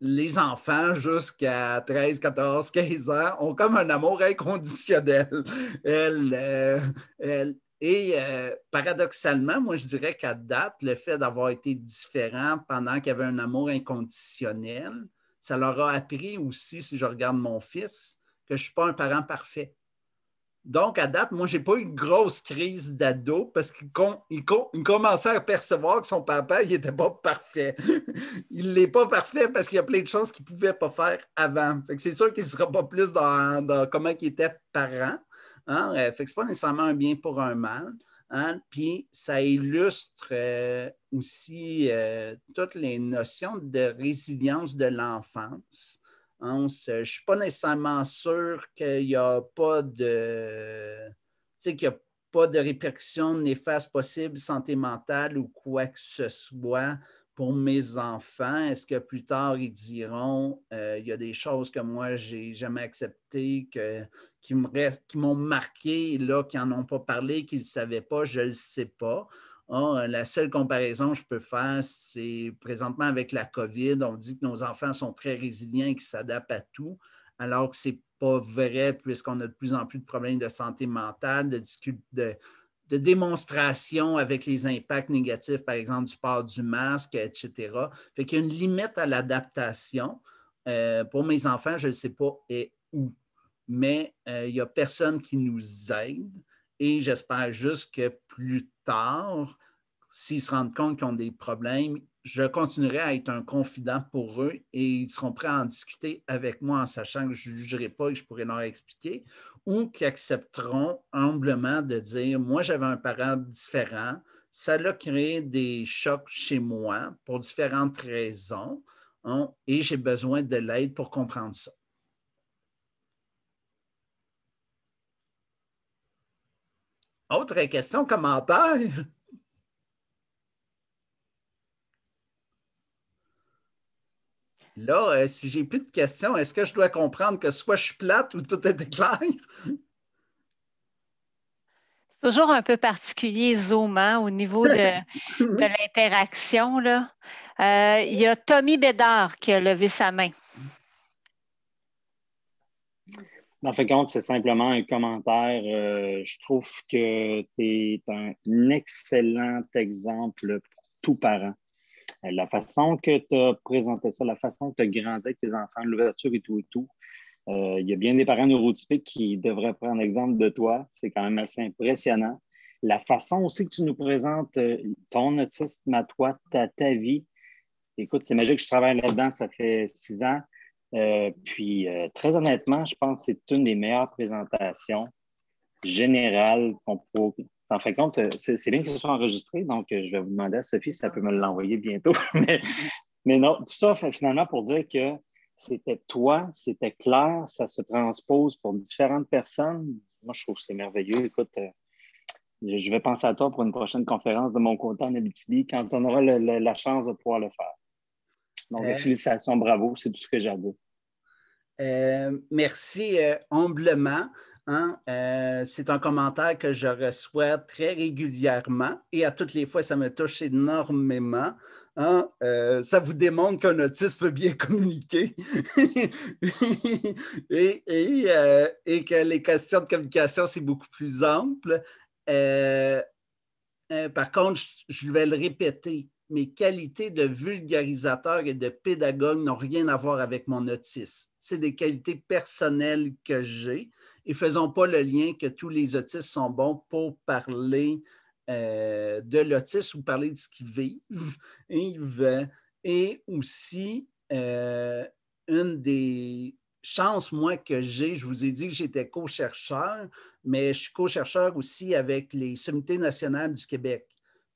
les enfants jusqu'à 13, 14, 15 ans ont comme un amour inconditionnel. et paradoxalement, moi, je dirais qu'à date, le fait d'avoir été différent pendant qu'il y avait un amour inconditionnel, ça leur a appris aussi, si je regarde mon fils, que je ne suis pas un parent parfait. Donc, à date, moi, je n'ai pas eu une grosse crise d'ado parce qu'il commençait à percevoir que son papa, il n'était pas parfait. il n'est pas parfait parce qu'il y a plein de choses qu'il ne pouvait pas faire avant. c'est sûr qu'il ne sera pas plus dans, comment il était parent. ce hein. euh, n'est pas nécessairement un bien pour un mal. Hein. Puis ça illustre euh, aussi euh, toutes les notions de résilience de l'enfance. Euh, je ne suis pas nécessairement sûr qu'il n'y a pas de. qu'il a pas de répercussions néfastes possibles, santé mentale ou quoi que ce soit pour mes enfants. Est-ce que plus tard, ils diront euh, il y a des choses que moi, j'ai jamais acceptées, que, qui m'ont marqué, là, qui n'en ont pas parlé, qu'ils ne savaient pas, je ne le sais pas. Ah, la seule comparaison que je peux faire, c'est présentement avec la COVID, on dit que nos enfants sont très résilients et qu'ils s'adaptent à tout, alors que ce n'est pas vrai puisqu'on a de plus en plus de problèmes de santé mentale, de, démonstration avec les impacts négatifs, par exemple, du port du masque, etc. Fait qu'il y a une limite à l'adaptation. Euh, pour mes enfants, je ne sais pas et où, mais euh, il y n'y a personne qui nous aide et j'espère juste que plus tard, s'ils se rendent compte qu'ils ont des problèmes, je continuerai à être un confident pour eux et ils seront prêts à en discuter avec moi en sachant que je ne jugerai pas et que je pourrai leur expliquer ou qu'ils accepteront humblement de dire Moi, j'avais un parent différent, ça l'a créé des chocs chez moi pour différentes raisons hein, et j'ai besoin de l'aide pour comprendre ça. Autre question, commentaire? Là, si euh, si j'ai plus de questions, est-ce que je dois comprendre que soit je suis plate ou tout est clair? C'est toujours un peu particulier, Zoom, hein, au niveau de, l'interaction. Euh, il y a Tommy Bédard qui a levé sa main. Dans fait, compte, c'est simplement un commentaire. Euh, je trouve que tu es un excellent exemple pour tout parent. Euh, la façon que tu as présenté ça, la façon que tu as grandi avec tes enfants, l'ouverture et tout et tout. Euh, il y a bien des parents neurotypiques qui devraient prendre l'exemple de toi. C'est quand même assez impressionnant. La façon aussi que tu nous présentes ton autisme à toi, ta, ta vie. Écoute, c'est magique, je travaille là-dedans, ça fait six ans. Euh, puis, euh, très honnêtement, je pense que c'est une des meilleures présentations générales qu'on peut. En fait, compte, euh, c'est bien que ce soit enregistré, donc je vais vous demander à Sophie si elle peut me l'envoyer bientôt. mais, non, tout ça, finalement, pour dire que c'était toi, c'était clair, ça se transpose pour différentes personnes. Moi, je trouve que c'est merveilleux. Écoute, je vais penser à toi pour une prochaine conférence de mon côté en Abitibi quand on aura la chance de pouvoir le faire. Donc, euh, félicitations, bravo, c'est tout ce que j'ai à dire. Euh, merci euh, humblement. Hein. c'est un commentaire que je reçois très régulièrement et à toutes les fois, ça me touche énormément. Hein. ça vous démontre qu'un autiste peut bien communiquer et, que les questions de communication, c'est beaucoup plus ample. par contre, je vais le répéter, mes qualités de vulgarisateur et de pédagogue n'ont rien à voir avec mon autisme. C'est des qualités personnelles que j'ai et faisons pas le lien que tous les autistes sont bons pour parler euh, de l'autisme ou parler de ce qu'ils vivent. Hein, et aussi, euh, une des chances, moi, que j'ai, je vous ai dit que j'étais co-chercheur, mais je suis co-chercheur aussi avec les sommités nationales du Québec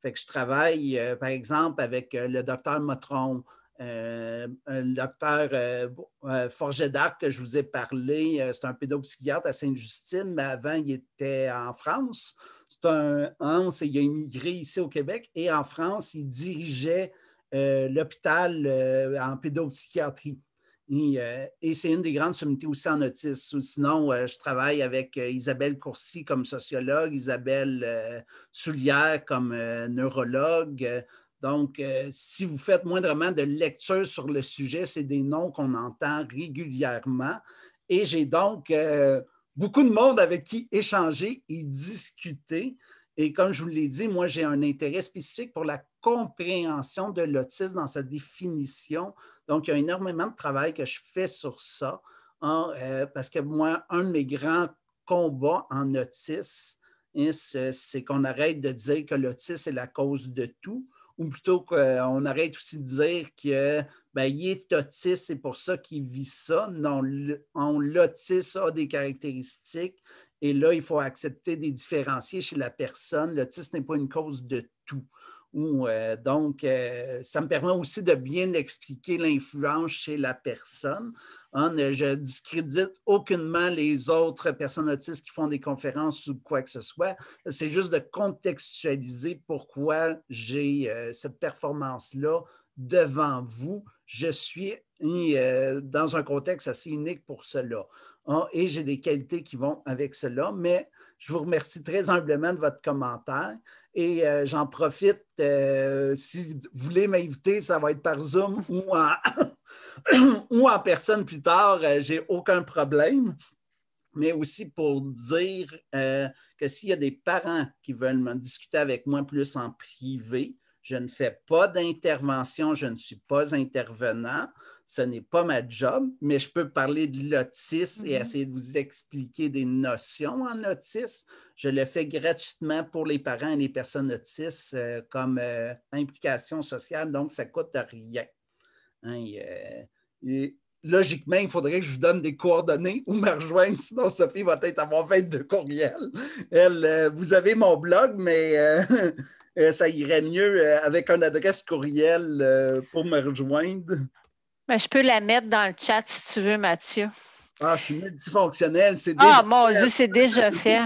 je travaille, euh, par exemple, avec euh, le docteur Motron, le euh, docteur euh, que je vous ai parlé. C'est un pédopsychiatre à Sainte-Justine, mais avant, il était en France. C'est un Hans et il a immigré ici au Québec. Et en France, il dirigeait l'hôpital en pédopsychiatrie. Euh, et, c'est une des grandes sommités aussi en autisme. Sinon, euh, je travaille avec euh, Isabelle Courcy comme sociologue, Isabelle Soulière comme neurologue. Donc, si vous faites moindrement de lecture sur le sujet, c'est des noms qu'on entend régulièrement. Et j'ai donc beaucoup de monde avec qui échanger et discuter. Et comme je vous l'ai dit, moi, j'ai un intérêt spécifique pour la compréhension de l'autisme dans sa définition. Donc, il y a énormément de travail que je fais sur ça, hein, euh, parce que moi, un de mes grands combats en autisme, hein, c'est qu'on arrête de dire que l'autisme est la cause de tout, ou plutôt qu'on arrête aussi de dire que ben, il est autiste, c'est pour ça qu'il vit ça. Non, l'autisme a des caractéristiques et là, il faut accepter des différenciés chez la personne. L'autisme n'est pas une cause de tout. Euh, donc, euh, ça me permet aussi de bien expliquer l'influence chez la personne. Hein. je discrédite aucunement les autres personnes autistes qui font des conférences ou quoi que ce soit. C'est juste de contextualiser pourquoi j'ai euh, cette performance-là devant vous. Je suis dans un contexte assez unique pour cela. Hein, et j'ai des qualités qui vont avec cela, mais je vous remercie très humblement de votre commentaire. Et euh, j'en profite, euh, si vous voulez m'inviter, ça va être par Zoom ou en, ou personne plus tard, euh, j'ai aucun problème. Mais aussi pour dire que s'il y a des parents qui veulent discuter avec moi plus en privé, je ne fais pas d'intervention, je ne suis pas intervenant ce n'est pas ma job, mais je peux parler de l'autisme et mm-hmm. essayer de vous expliquer des notions en autisme. Je le fais gratuitement pour les parents et les personnes autistes euh, comme euh, implication sociale, donc ça ne coûte rien. Hein, euh, logiquement, il faudrait que je vous donne des coordonnées ou me rejoindre, sinon Sophie va peut-être avoir 22 courriels. Elle, vous avez mon blog, mais... ça irait mieux avec une adresse courriel pour me rejoindre. Ben, je peux la mettre dans le chat si tu veux, Mathieu. Ah, je suis multifonctionnel, c'est Ah, mon Dieu, c'est déjà fait.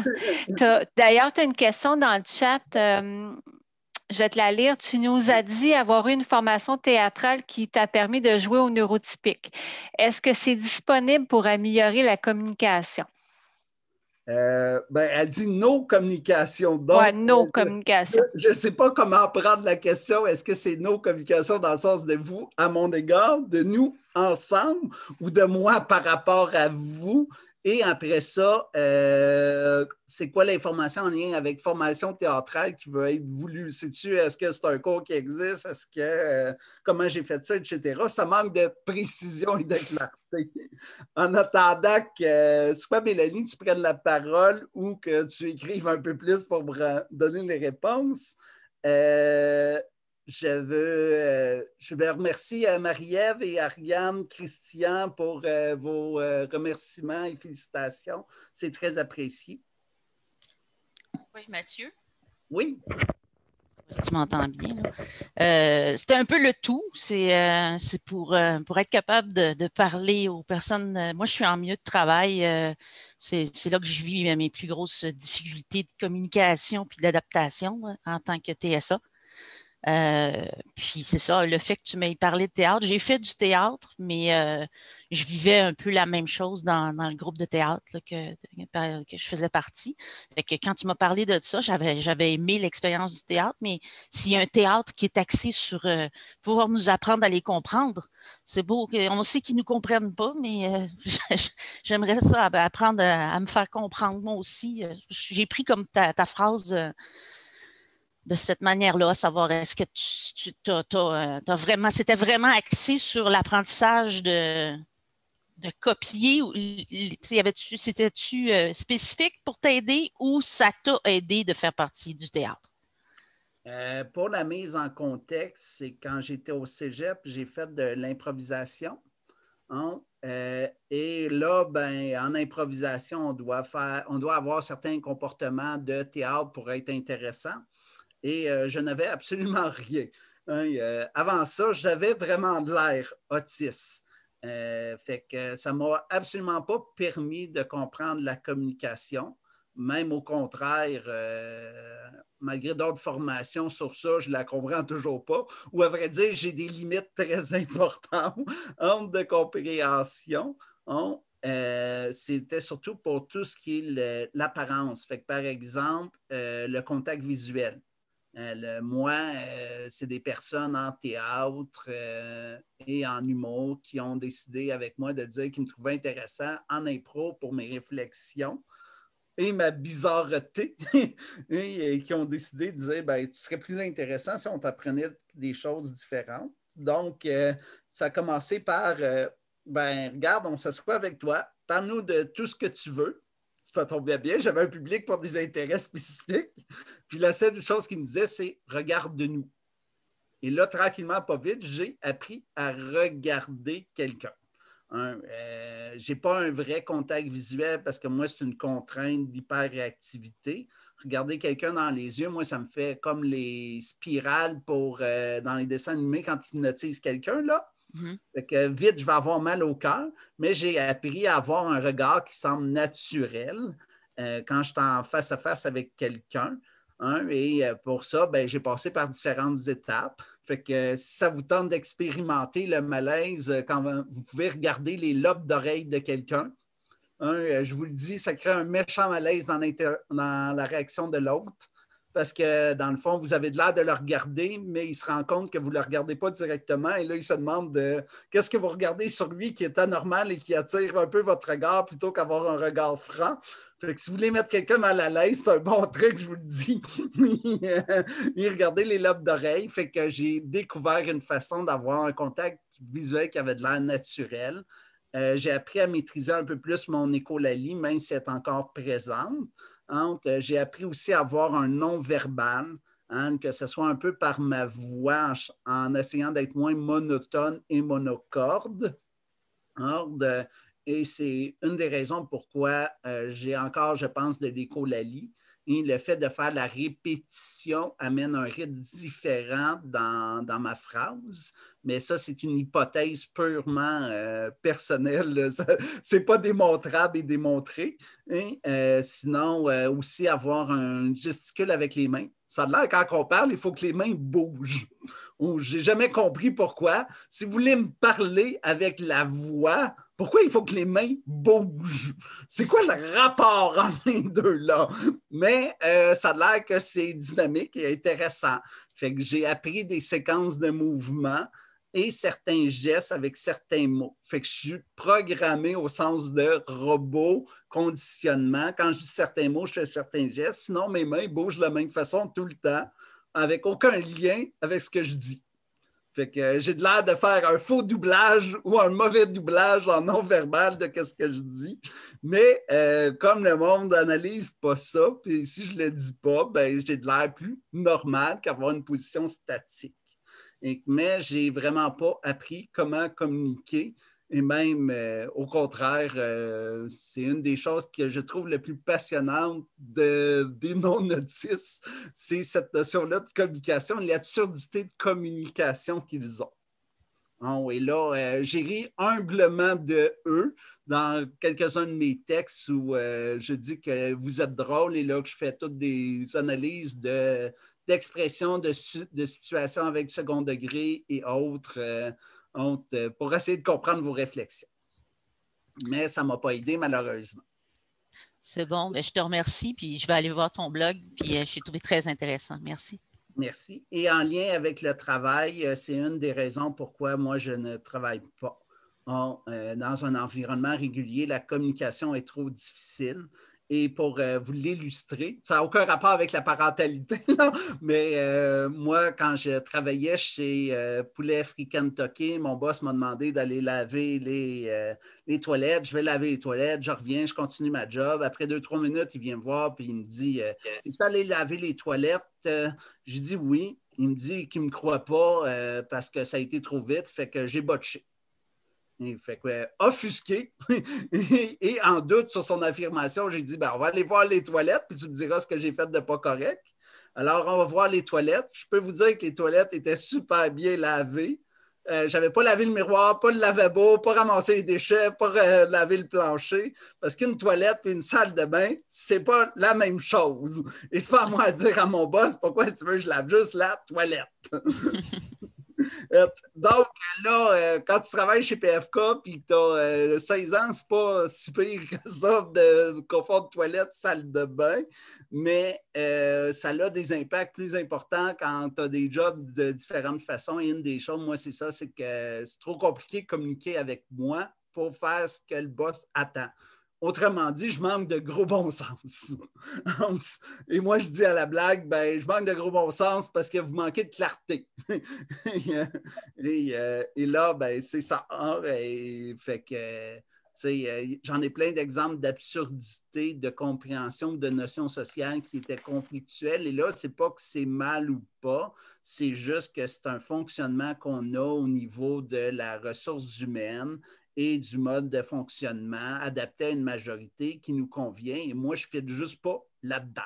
D'ailleurs, tu as une question dans le chat. Euh, je vais te la lire. Tu nous as dit avoir eu une formation théâtrale qui t'a permis de jouer au neurotypique. Est-ce que c'est disponible pour améliorer la communication? Euh, ben, elle dit nos communications. Donc, nos euh, communications. Je ne sais pas comment prendre la question. Est-ce que c'est nos communications dans le sens de vous à mon égard, de nous ensemble ou de moi par rapport à vous? Et après ça, euh, c'est quoi l'information en lien avec formation théâtrale qui va être voulue? sais est-ce que c'est un cours qui existe? Est-ce que euh, comment j'ai fait ça, etc. Ça manque de précision et de clarté. En attendant que euh, soit Mélanie, tu prennes la parole ou que tu écrives un peu plus pour me donner les réponses je veux, euh, je veux remercier euh, Marie-Ève et Ariane, Christian pour euh, vos remerciements et félicitations. C'est très apprécié. Oui, Mathieu. Oui. Si tu m'entends bien. C'était un peu le tout. C'est pour, pour être capable de, parler aux personnes. Moi, je suis en milieu de travail. C'est là que je vis mes plus grosses difficultés de communication puis d'adaptation hein, en tant que TSA. Euh, puis c'est ça, le fait que tu m'aies parlé de théâtre, j'ai fait du théâtre, mais euh, je vivais un peu la même chose dans, le groupe de théâtre que, que, je faisais partie. que quand tu m'as parlé de ça, j'avais, j'avais aimé l'expérience du théâtre, mais s'il y a un théâtre qui est axé sur euh, pouvoir nous apprendre à les comprendre, c'est beau. On sait qu'ils ne nous comprennent pas, mais j'aimerais ça, apprendre à, me faire comprendre moi aussi. J'ai pris comme ta phrase de cette manière-là, savoir est-ce que tu, as, euh, vraiment, c'était vraiment axé sur l'apprentissage de, de copier. C'était-tu euh, spécifique pour t'aider ou ça t'a aidé de faire partie du théâtre? Euh, pour la mise en contexte, c'est quand j'étais au cégep, j'ai fait de l'improvisation. Hein. et là, ben, en improvisation, on doit, faire, on doit avoir certains comportements de théâtre pour être intéressant et euh, je n'avais absolument rien. Hein, euh, avant ça, j'avais vraiment de l'air autiste. Euh, fait que ça ne m'a absolument pas permis de comprendre la communication. Même au contraire, malgré d'autres formations sur ça, je ne la comprends toujours pas. Ou à vrai dire, j'ai des limites très importantes en de compréhension. Hein, c'était surtout pour tout ce qui est l'apparence. Fait par exemple, le contact visuel. Euh, moi, euh, c'est des personnes en théâtre euh, et en humour qui ont décidé avec moi de dire qu'ils me trouvaient intéressant en impro pour mes réflexions et ma bizarreté et, qui ont décidé de dire ben, ce serait plus intéressant si on t'apprenait des choses différentes. Donc, ça a commencé par ben, regarde, on s'assoit avec toi, parle-nous de tout ce que tu veux ça tombait bien. J'avais un public pour des intérêts spécifiques. Puis la seule chose qu'il me disait, c'est regarde-nous. de Et là, tranquillement, pas vite, j'ai appris à regarder quelqu'un. Euh, je n'ai pas un vrai contact visuel parce que moi, c'est une contrainte d'hyperréactivité. Regarder quelqu'un dans les yeux, moi, ça me fait comme les spirales pour, euh, dans les dessins animés quand ils hypnotises quelqu'un, là. Mm-hmm. Fait que vite, je vais avoir mal au cœur, mais j'ai appris à avoir un regard qui semble naturel euh, quand je suis en face à face avec quelqu'un. Hein, et euh, pour ça, ben, j'ai passé par différentes étapes. Fait que si ça vous tente d'expérimenter le malaise, euh, quand vous pouvez regarder les lobes d'oreilles de quelqu'un, hein, je vous le dis, ça crée un méchant malaise dans la réaction de l'autre parce que dans le fond, vous avez de l'air de le regarder, mais il se rend compte que vous ne le regardez pas directement. Et là, il se demande de, qu'est-ce que vous regardez sur lui qui est anormal et qui attire un peu votre regard plutôt qu'avoir un regard franc. Fait que si vous voulez mettre quelqu'un mal à l'aise, c'est un bon truc, je vous le dis. il regardait les lobes d'oreille. Fait que j'ai découvert une façon d'avoir un contact visuel qui avait de l'air naturel. Euh, j'ai appris à maîtriser un peu plus mon écolalie, même si elle est encore présente. Euh, j'ai appris aussi à avoir un non-verbal, hein, que ce soit un peu par ma voix, en essayant d'être moins monotone et monocorde. Hein, et c'est une des raisons pourquoi euh, j'ai encore, je pense, de l'écholalie le fait de faire la répétition amène un rythme différent dans, ma phrase. Mais ça, c'est une hypothèse purement euh, personnelle. Ce n'est pas démontrable et démontré. Hein. Euh, sinon, euh, aussi avoir un gesticule avec les mains. Ça a l'air, quand on parle, il faut que les mains bougent. n'ai jamais compris pourquoi. Si vous voulez me parler avec la voix, pourquoi il faut que les mains bougent? C'est quoi le rapport entre les deux là? Mais euh, ça a l'air que c'est dynamique et intéressant. Fait que j'ai appris des séquences de mouvements et certains gestes avec certains mots. Fait que je suis programmé au sens de robot, conditionnement. Quand je dis certains mots, je fais certains gestes. Sinon, mes mains bougent de la même façon tout le temps, avec aucun lien avec ce que je dis. Fait que euh, j'ai de l'air de faire un faux doublage ou un mauvais doublage en non-verbal de ce que je dis. Mais euh, comme le monde n'analyse pas ça, puis si je le dis pas, ben, j'ai de l'air plus normal qu'avoir une position statique. Mais mais j'ai vraiment pas appris comment communiquer et même, euh, au contraire, euh, c'est une des choses que je trouve le plus passionnante des non notices c'est cette notion-là de communication, l'absurdité de communication qu'ils ont. et ah là, euh, j'ai ri humblement de eux dans quelques-uns de mes textes où je dis que vous êtes drôle et là que je fais toutes des analyses de, d'expression, de, de situation avec second degré et autres euh, pour essayer de comprendre vos réflexions. Mais ça ne m'a pas aidé, malheureusement. C'est bon. mais ben, je te remercie, puis je vais aller voir ton blog, puis euh, je l'ai trouvé très intéressant. Merci. Merci. Et en lien avec le travail, euh, c'est une des raisons pourquoi moi, je ne travaille pas. dans un environnement régulier, la communication est trop difficile et pour euh, vous l'illustrer, ça n'a aucun rapport avec la parentalité, non? mais euh, moi, quand je travaillais chez euh, Poulet African Kentucky, mon boss m'a demandé d'aller laver les, les, toilettes. Je vais laver les toilettes, je reviens, je continue ma job. Après deux, trois minutes, il vient me voir puis il me dit Tu es allé laver les toilettes Je dis oui. Il me dit qu'il ne me croit pas parce que ça a été trop vite, fait que j'ai botché. Il fait que, euh, offusqué et, en doute sur son affirmation, j'ai dit "Bah, on va aller voir les toilettes, puis tu me diras ce que j'ai fait de pas correct. Alors, on va voir les toilettes. Je peux vous dire que les toilettes étaient super bien lavées. Euh, je n'avais pas lavé le miroir, pas le lavabo, pas ramassé les déchets, pas euh, lavé le plancher, parce qu'une toilette et une salle de bain, c'est pas la même chose. Et ce n'est pas à moi de dire à mon boss pourquoi tu veux que je lave juste la toilette. Euh, donc là, euh, quand tu travailles chez PFK puis tu as 16 ans, c'est pas si pire que ça de confort de toilette, salle de bain, mais euh, ça a des impacts plus importants quand tu as des jobs de différentes façons. Et une des choses, moi, c'est ça, c'est que c'est trop compliqué de communiquer avec moi pour faire ce que le boss attend. Autrement dit, je manque de gros bon sens. Et moi, je dis à la blague, ben, je manque de gros bon sens parce que vous manquez de clarté. Euh, et, là, ben, c'est ça. Ah, ben, fait que, euh, j'en ai plein d'exemples d'absurdité, de compréhension, de notions sociales qui étaient conflictuelles. Et là, c'est pas que c'est mal ou pas, c'est juste que c'est un fonctionnement qu'on a au niveau de la ressource humaine et du mode de fonctionnement adapté à une majorité qui nous convient. Et moi, je ne juste pas là-dedans.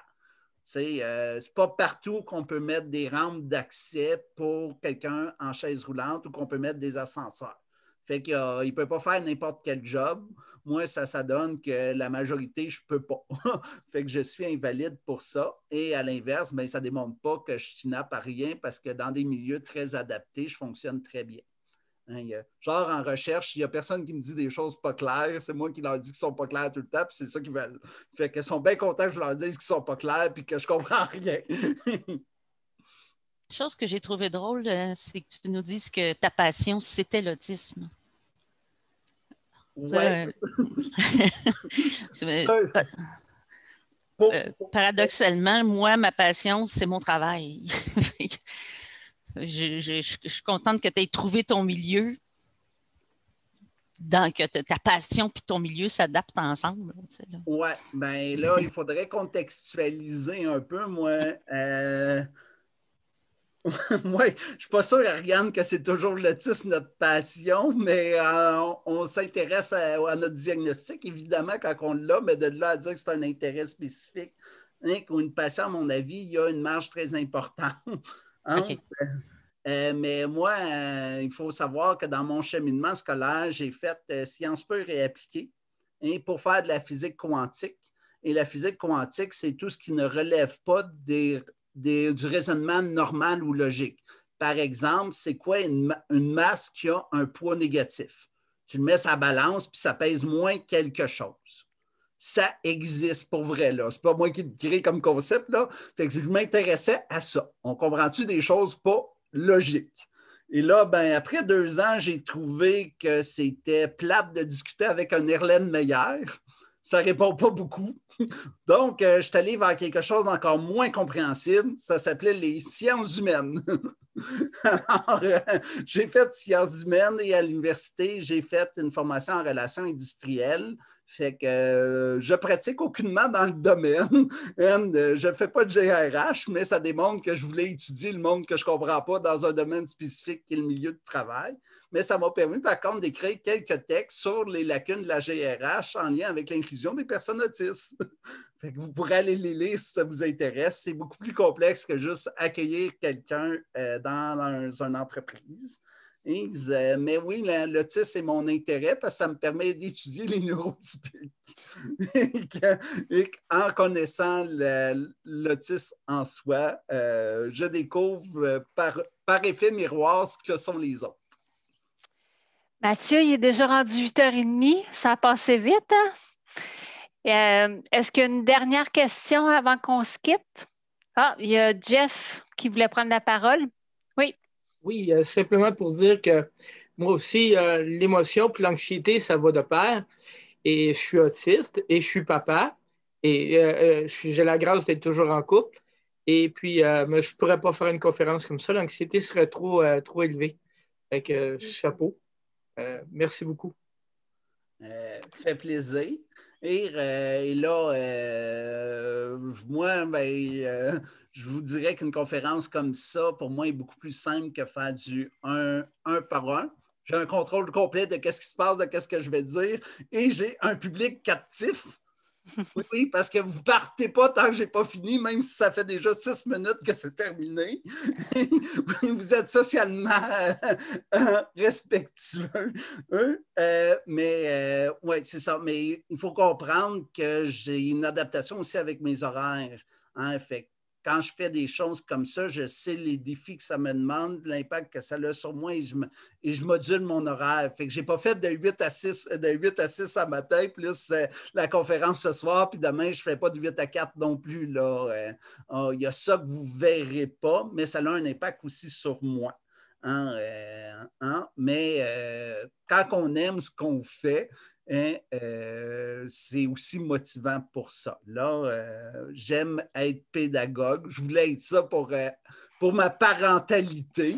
Euh, Ce n'est pas partout qu'on peut mettre des rampes d'accès pour quelqu'un en chaise roulante ou qu'on peut mettre des ascenseurs. Fait qu'il euh, ne peut pas faire n'importe quel job. Moi, ça, ça donne que la majorité, je ne peux pas. fait que je suis invalide pour ça. Et à l'inverse, ben, ça ne démontre pas que je suis inapte à rien parce que dans des milieux très adaptés, je fonctionne très bien. Hein, genre, en recherche, il n'y a personne qui me dit des choses pas claires. C'est moi qui leur dis qu'ils sont pas claires tout le temps, c'est ça qui veulent. Fait qu'ils sont bien contents que je leur dise qu'ils sont pas clairs puis que je comprends rien. chose que j'ai trouvée drôle, euh, c'est que tu nous dises que ta passion, c'était l'autisme. paradoxalement, moi, ma passion, c'est mon travail. Je, suis contente que tu aies trouvé ton milieu, dans, que ta passion et ton milieu s'adaptent ensemble. oui, bien là, il faudrait contextualiser un peu, moi. Euh, je ne suis pas sûr, Ariane, que c'est toujours l'autisme notre passion, mais euh, on, s'intéresse à, notre diagnostic, évidemment, quand on l'a, mais de là à dire que c'est un intérêt spécifique hein, une passion, à mon avis, il y a une marge très importante. Hein? Euh, mais moi, euh, il faut savoir que dans mon cheminement scolaire, j'ai fait science euh, sciences pures et appliquées hein, pour faire de la physique quantique. Et la physique quantique, c'est tout ce qui ne relève pas du raisonnement normal ou logique. Par exemple, c'est quoi une, masse qui a un poids négatif? Tu le mets sa balance, puis ça pèse moins quelque chose ça existe pour vrai. Ce n'est pas moi qui le crée comme concept. Là. que je m'intéressais à ça. On comprend-tu des choses pas logiques? Et là, ben, après deux ans, j'ai trouvé que c'était plate de discuter avec un Erlen Meyer. Ça ne répond pas beaucoup. Donc, euh, je suis allé vers quelque chose d'encore moins compréhensible. Ça s'appelait les sciences humaines. Euh, j'ai fait sciences humaines et à l'université, j'ai fait une formation en relations industrielles fait que euh, je pratique aucunement dans le domaine. Euh, je ne fais pas de GRH, mais ça démontre que je voulais étudier le monde que je ne comprends pas dans un domaine spécifique qui est le milieu de travail. Mais ça m'a permis, par contre, d'écrire quelques textes sur les lacunes de la GRH en lien avec l'inclusion des personnes autistes. vous pourrez aller les lire si ça vous intéresse. C'est beaucoup plus complexe que juste accueillir quelqu'un euh, dans une entreprise ils mais oui, l'OTIS, est mon intérêt parce que ça me permet d'étudier les neurotypiques. et, en connaissant l'OTIS en soi, euh, je découvre par, par effet miroir ce que sont les autres. Mathieu, il est déjà rendu 8h30. Ça a passé vite. Hein? Euh, est-ce qu'il y a une dernière question avant qu'on se quitte? Ah, il y a Jeff qui voulait prendre la parole. Oui. Oui, euh, simplement pour dire que moi aussi, euh, l'émotion et l'anxiété, ça va de pair. Et je suis autiste et je suis papa. Et euh, j'ai la grâce d'être toujours en couple. Et puis, je ne pourrais pas faire une conférence comme ça. L'anxiété serait trop, élevée. chapeau. merci beaucoup. fait plaisir. Euh, et, là, euh, moi, ben, euh, je vous dirais qu'une conférence comme ça, pour moi, est beaucoup plus simple que faire du un par un. J'ai un contrôle complet de qu'est-ce qui se passe, de qu'est-ce que je vais dire, et j'ai un public captif oui, parce que vous partez pas tant que j'ai pas fini, même si ça fait déjà six minutes que c'est terminé. vous êtes socialement euh, respectueux. Hein? Euh, mais euh, oui, c'est ça. Mais il faut comprendre que j'ai une adaptation aussi avec mes horaires. En hein? fait quand je fais des choses comme ça, je sais les défis que ça me demande, l'impact que ça a sur moi et je, module mon horaire. Fait que j'ai pas fait de 8 à 6, de 8 à 6 à matin, plus euh, la conférence ce soir, puis demain, je ne fais pas de 8 à 4 non plus. Euh. Oh, il y a ça que vous ne verrez pas, mais ça a un impact aussi sur moi. Hein, euh, hein. Mais quand on aime ce qu'on fait, euh, c'est aussi motivant pour ça. Là, euh, j'aime être pédagogue. Je voulais être ça pour, euh, pour ma parentalité.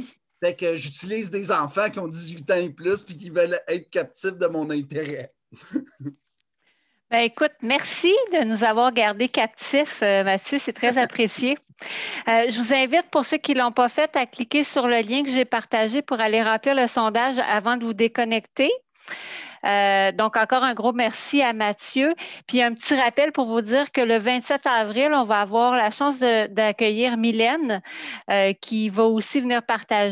que j'utilise des enfants qui ont 18 ans et plus puis qui veulent être captifs de mon intérêt. ben écoute, merci de nous avoir gardés captifs, Mathieu. C'est très apprécié. je vous invite, pour ceux qui ne l'ont pas fait, à cliquer sur le lien que j'ai partagé pour aller remplir le sondage avant de vous déconnecter. Euh, donc, encore un gros merci à Mathieu. Puis un petit rappel pour vous dire que le 27 avril, on va avoir la chance d'accueillir Mylène, euh, qui va aussi venir partager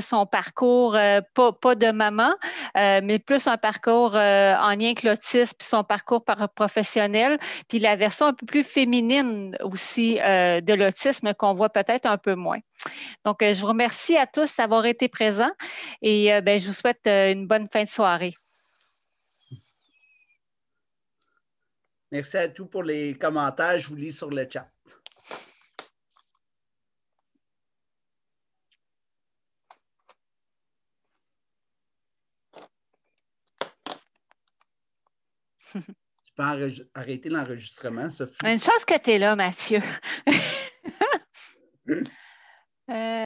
son parcours, euh, pas, de maman, mais plus un parcours en lien avec l'autisme, puis son parcours professionnel, puis la version un peu plus féminine aussi de l'autisme qu'on voit peut-être un peu moins. Donc, je vous remercie à tous d'avoir été présents et ben, je vous souhaite une bonne fin de soirée. Merci à tous pour les commentaires. Je vous lis sur le chat. Je peux arrêter l'enregistrement, Sophie. Une chance que tu es là, Mathieu. euh...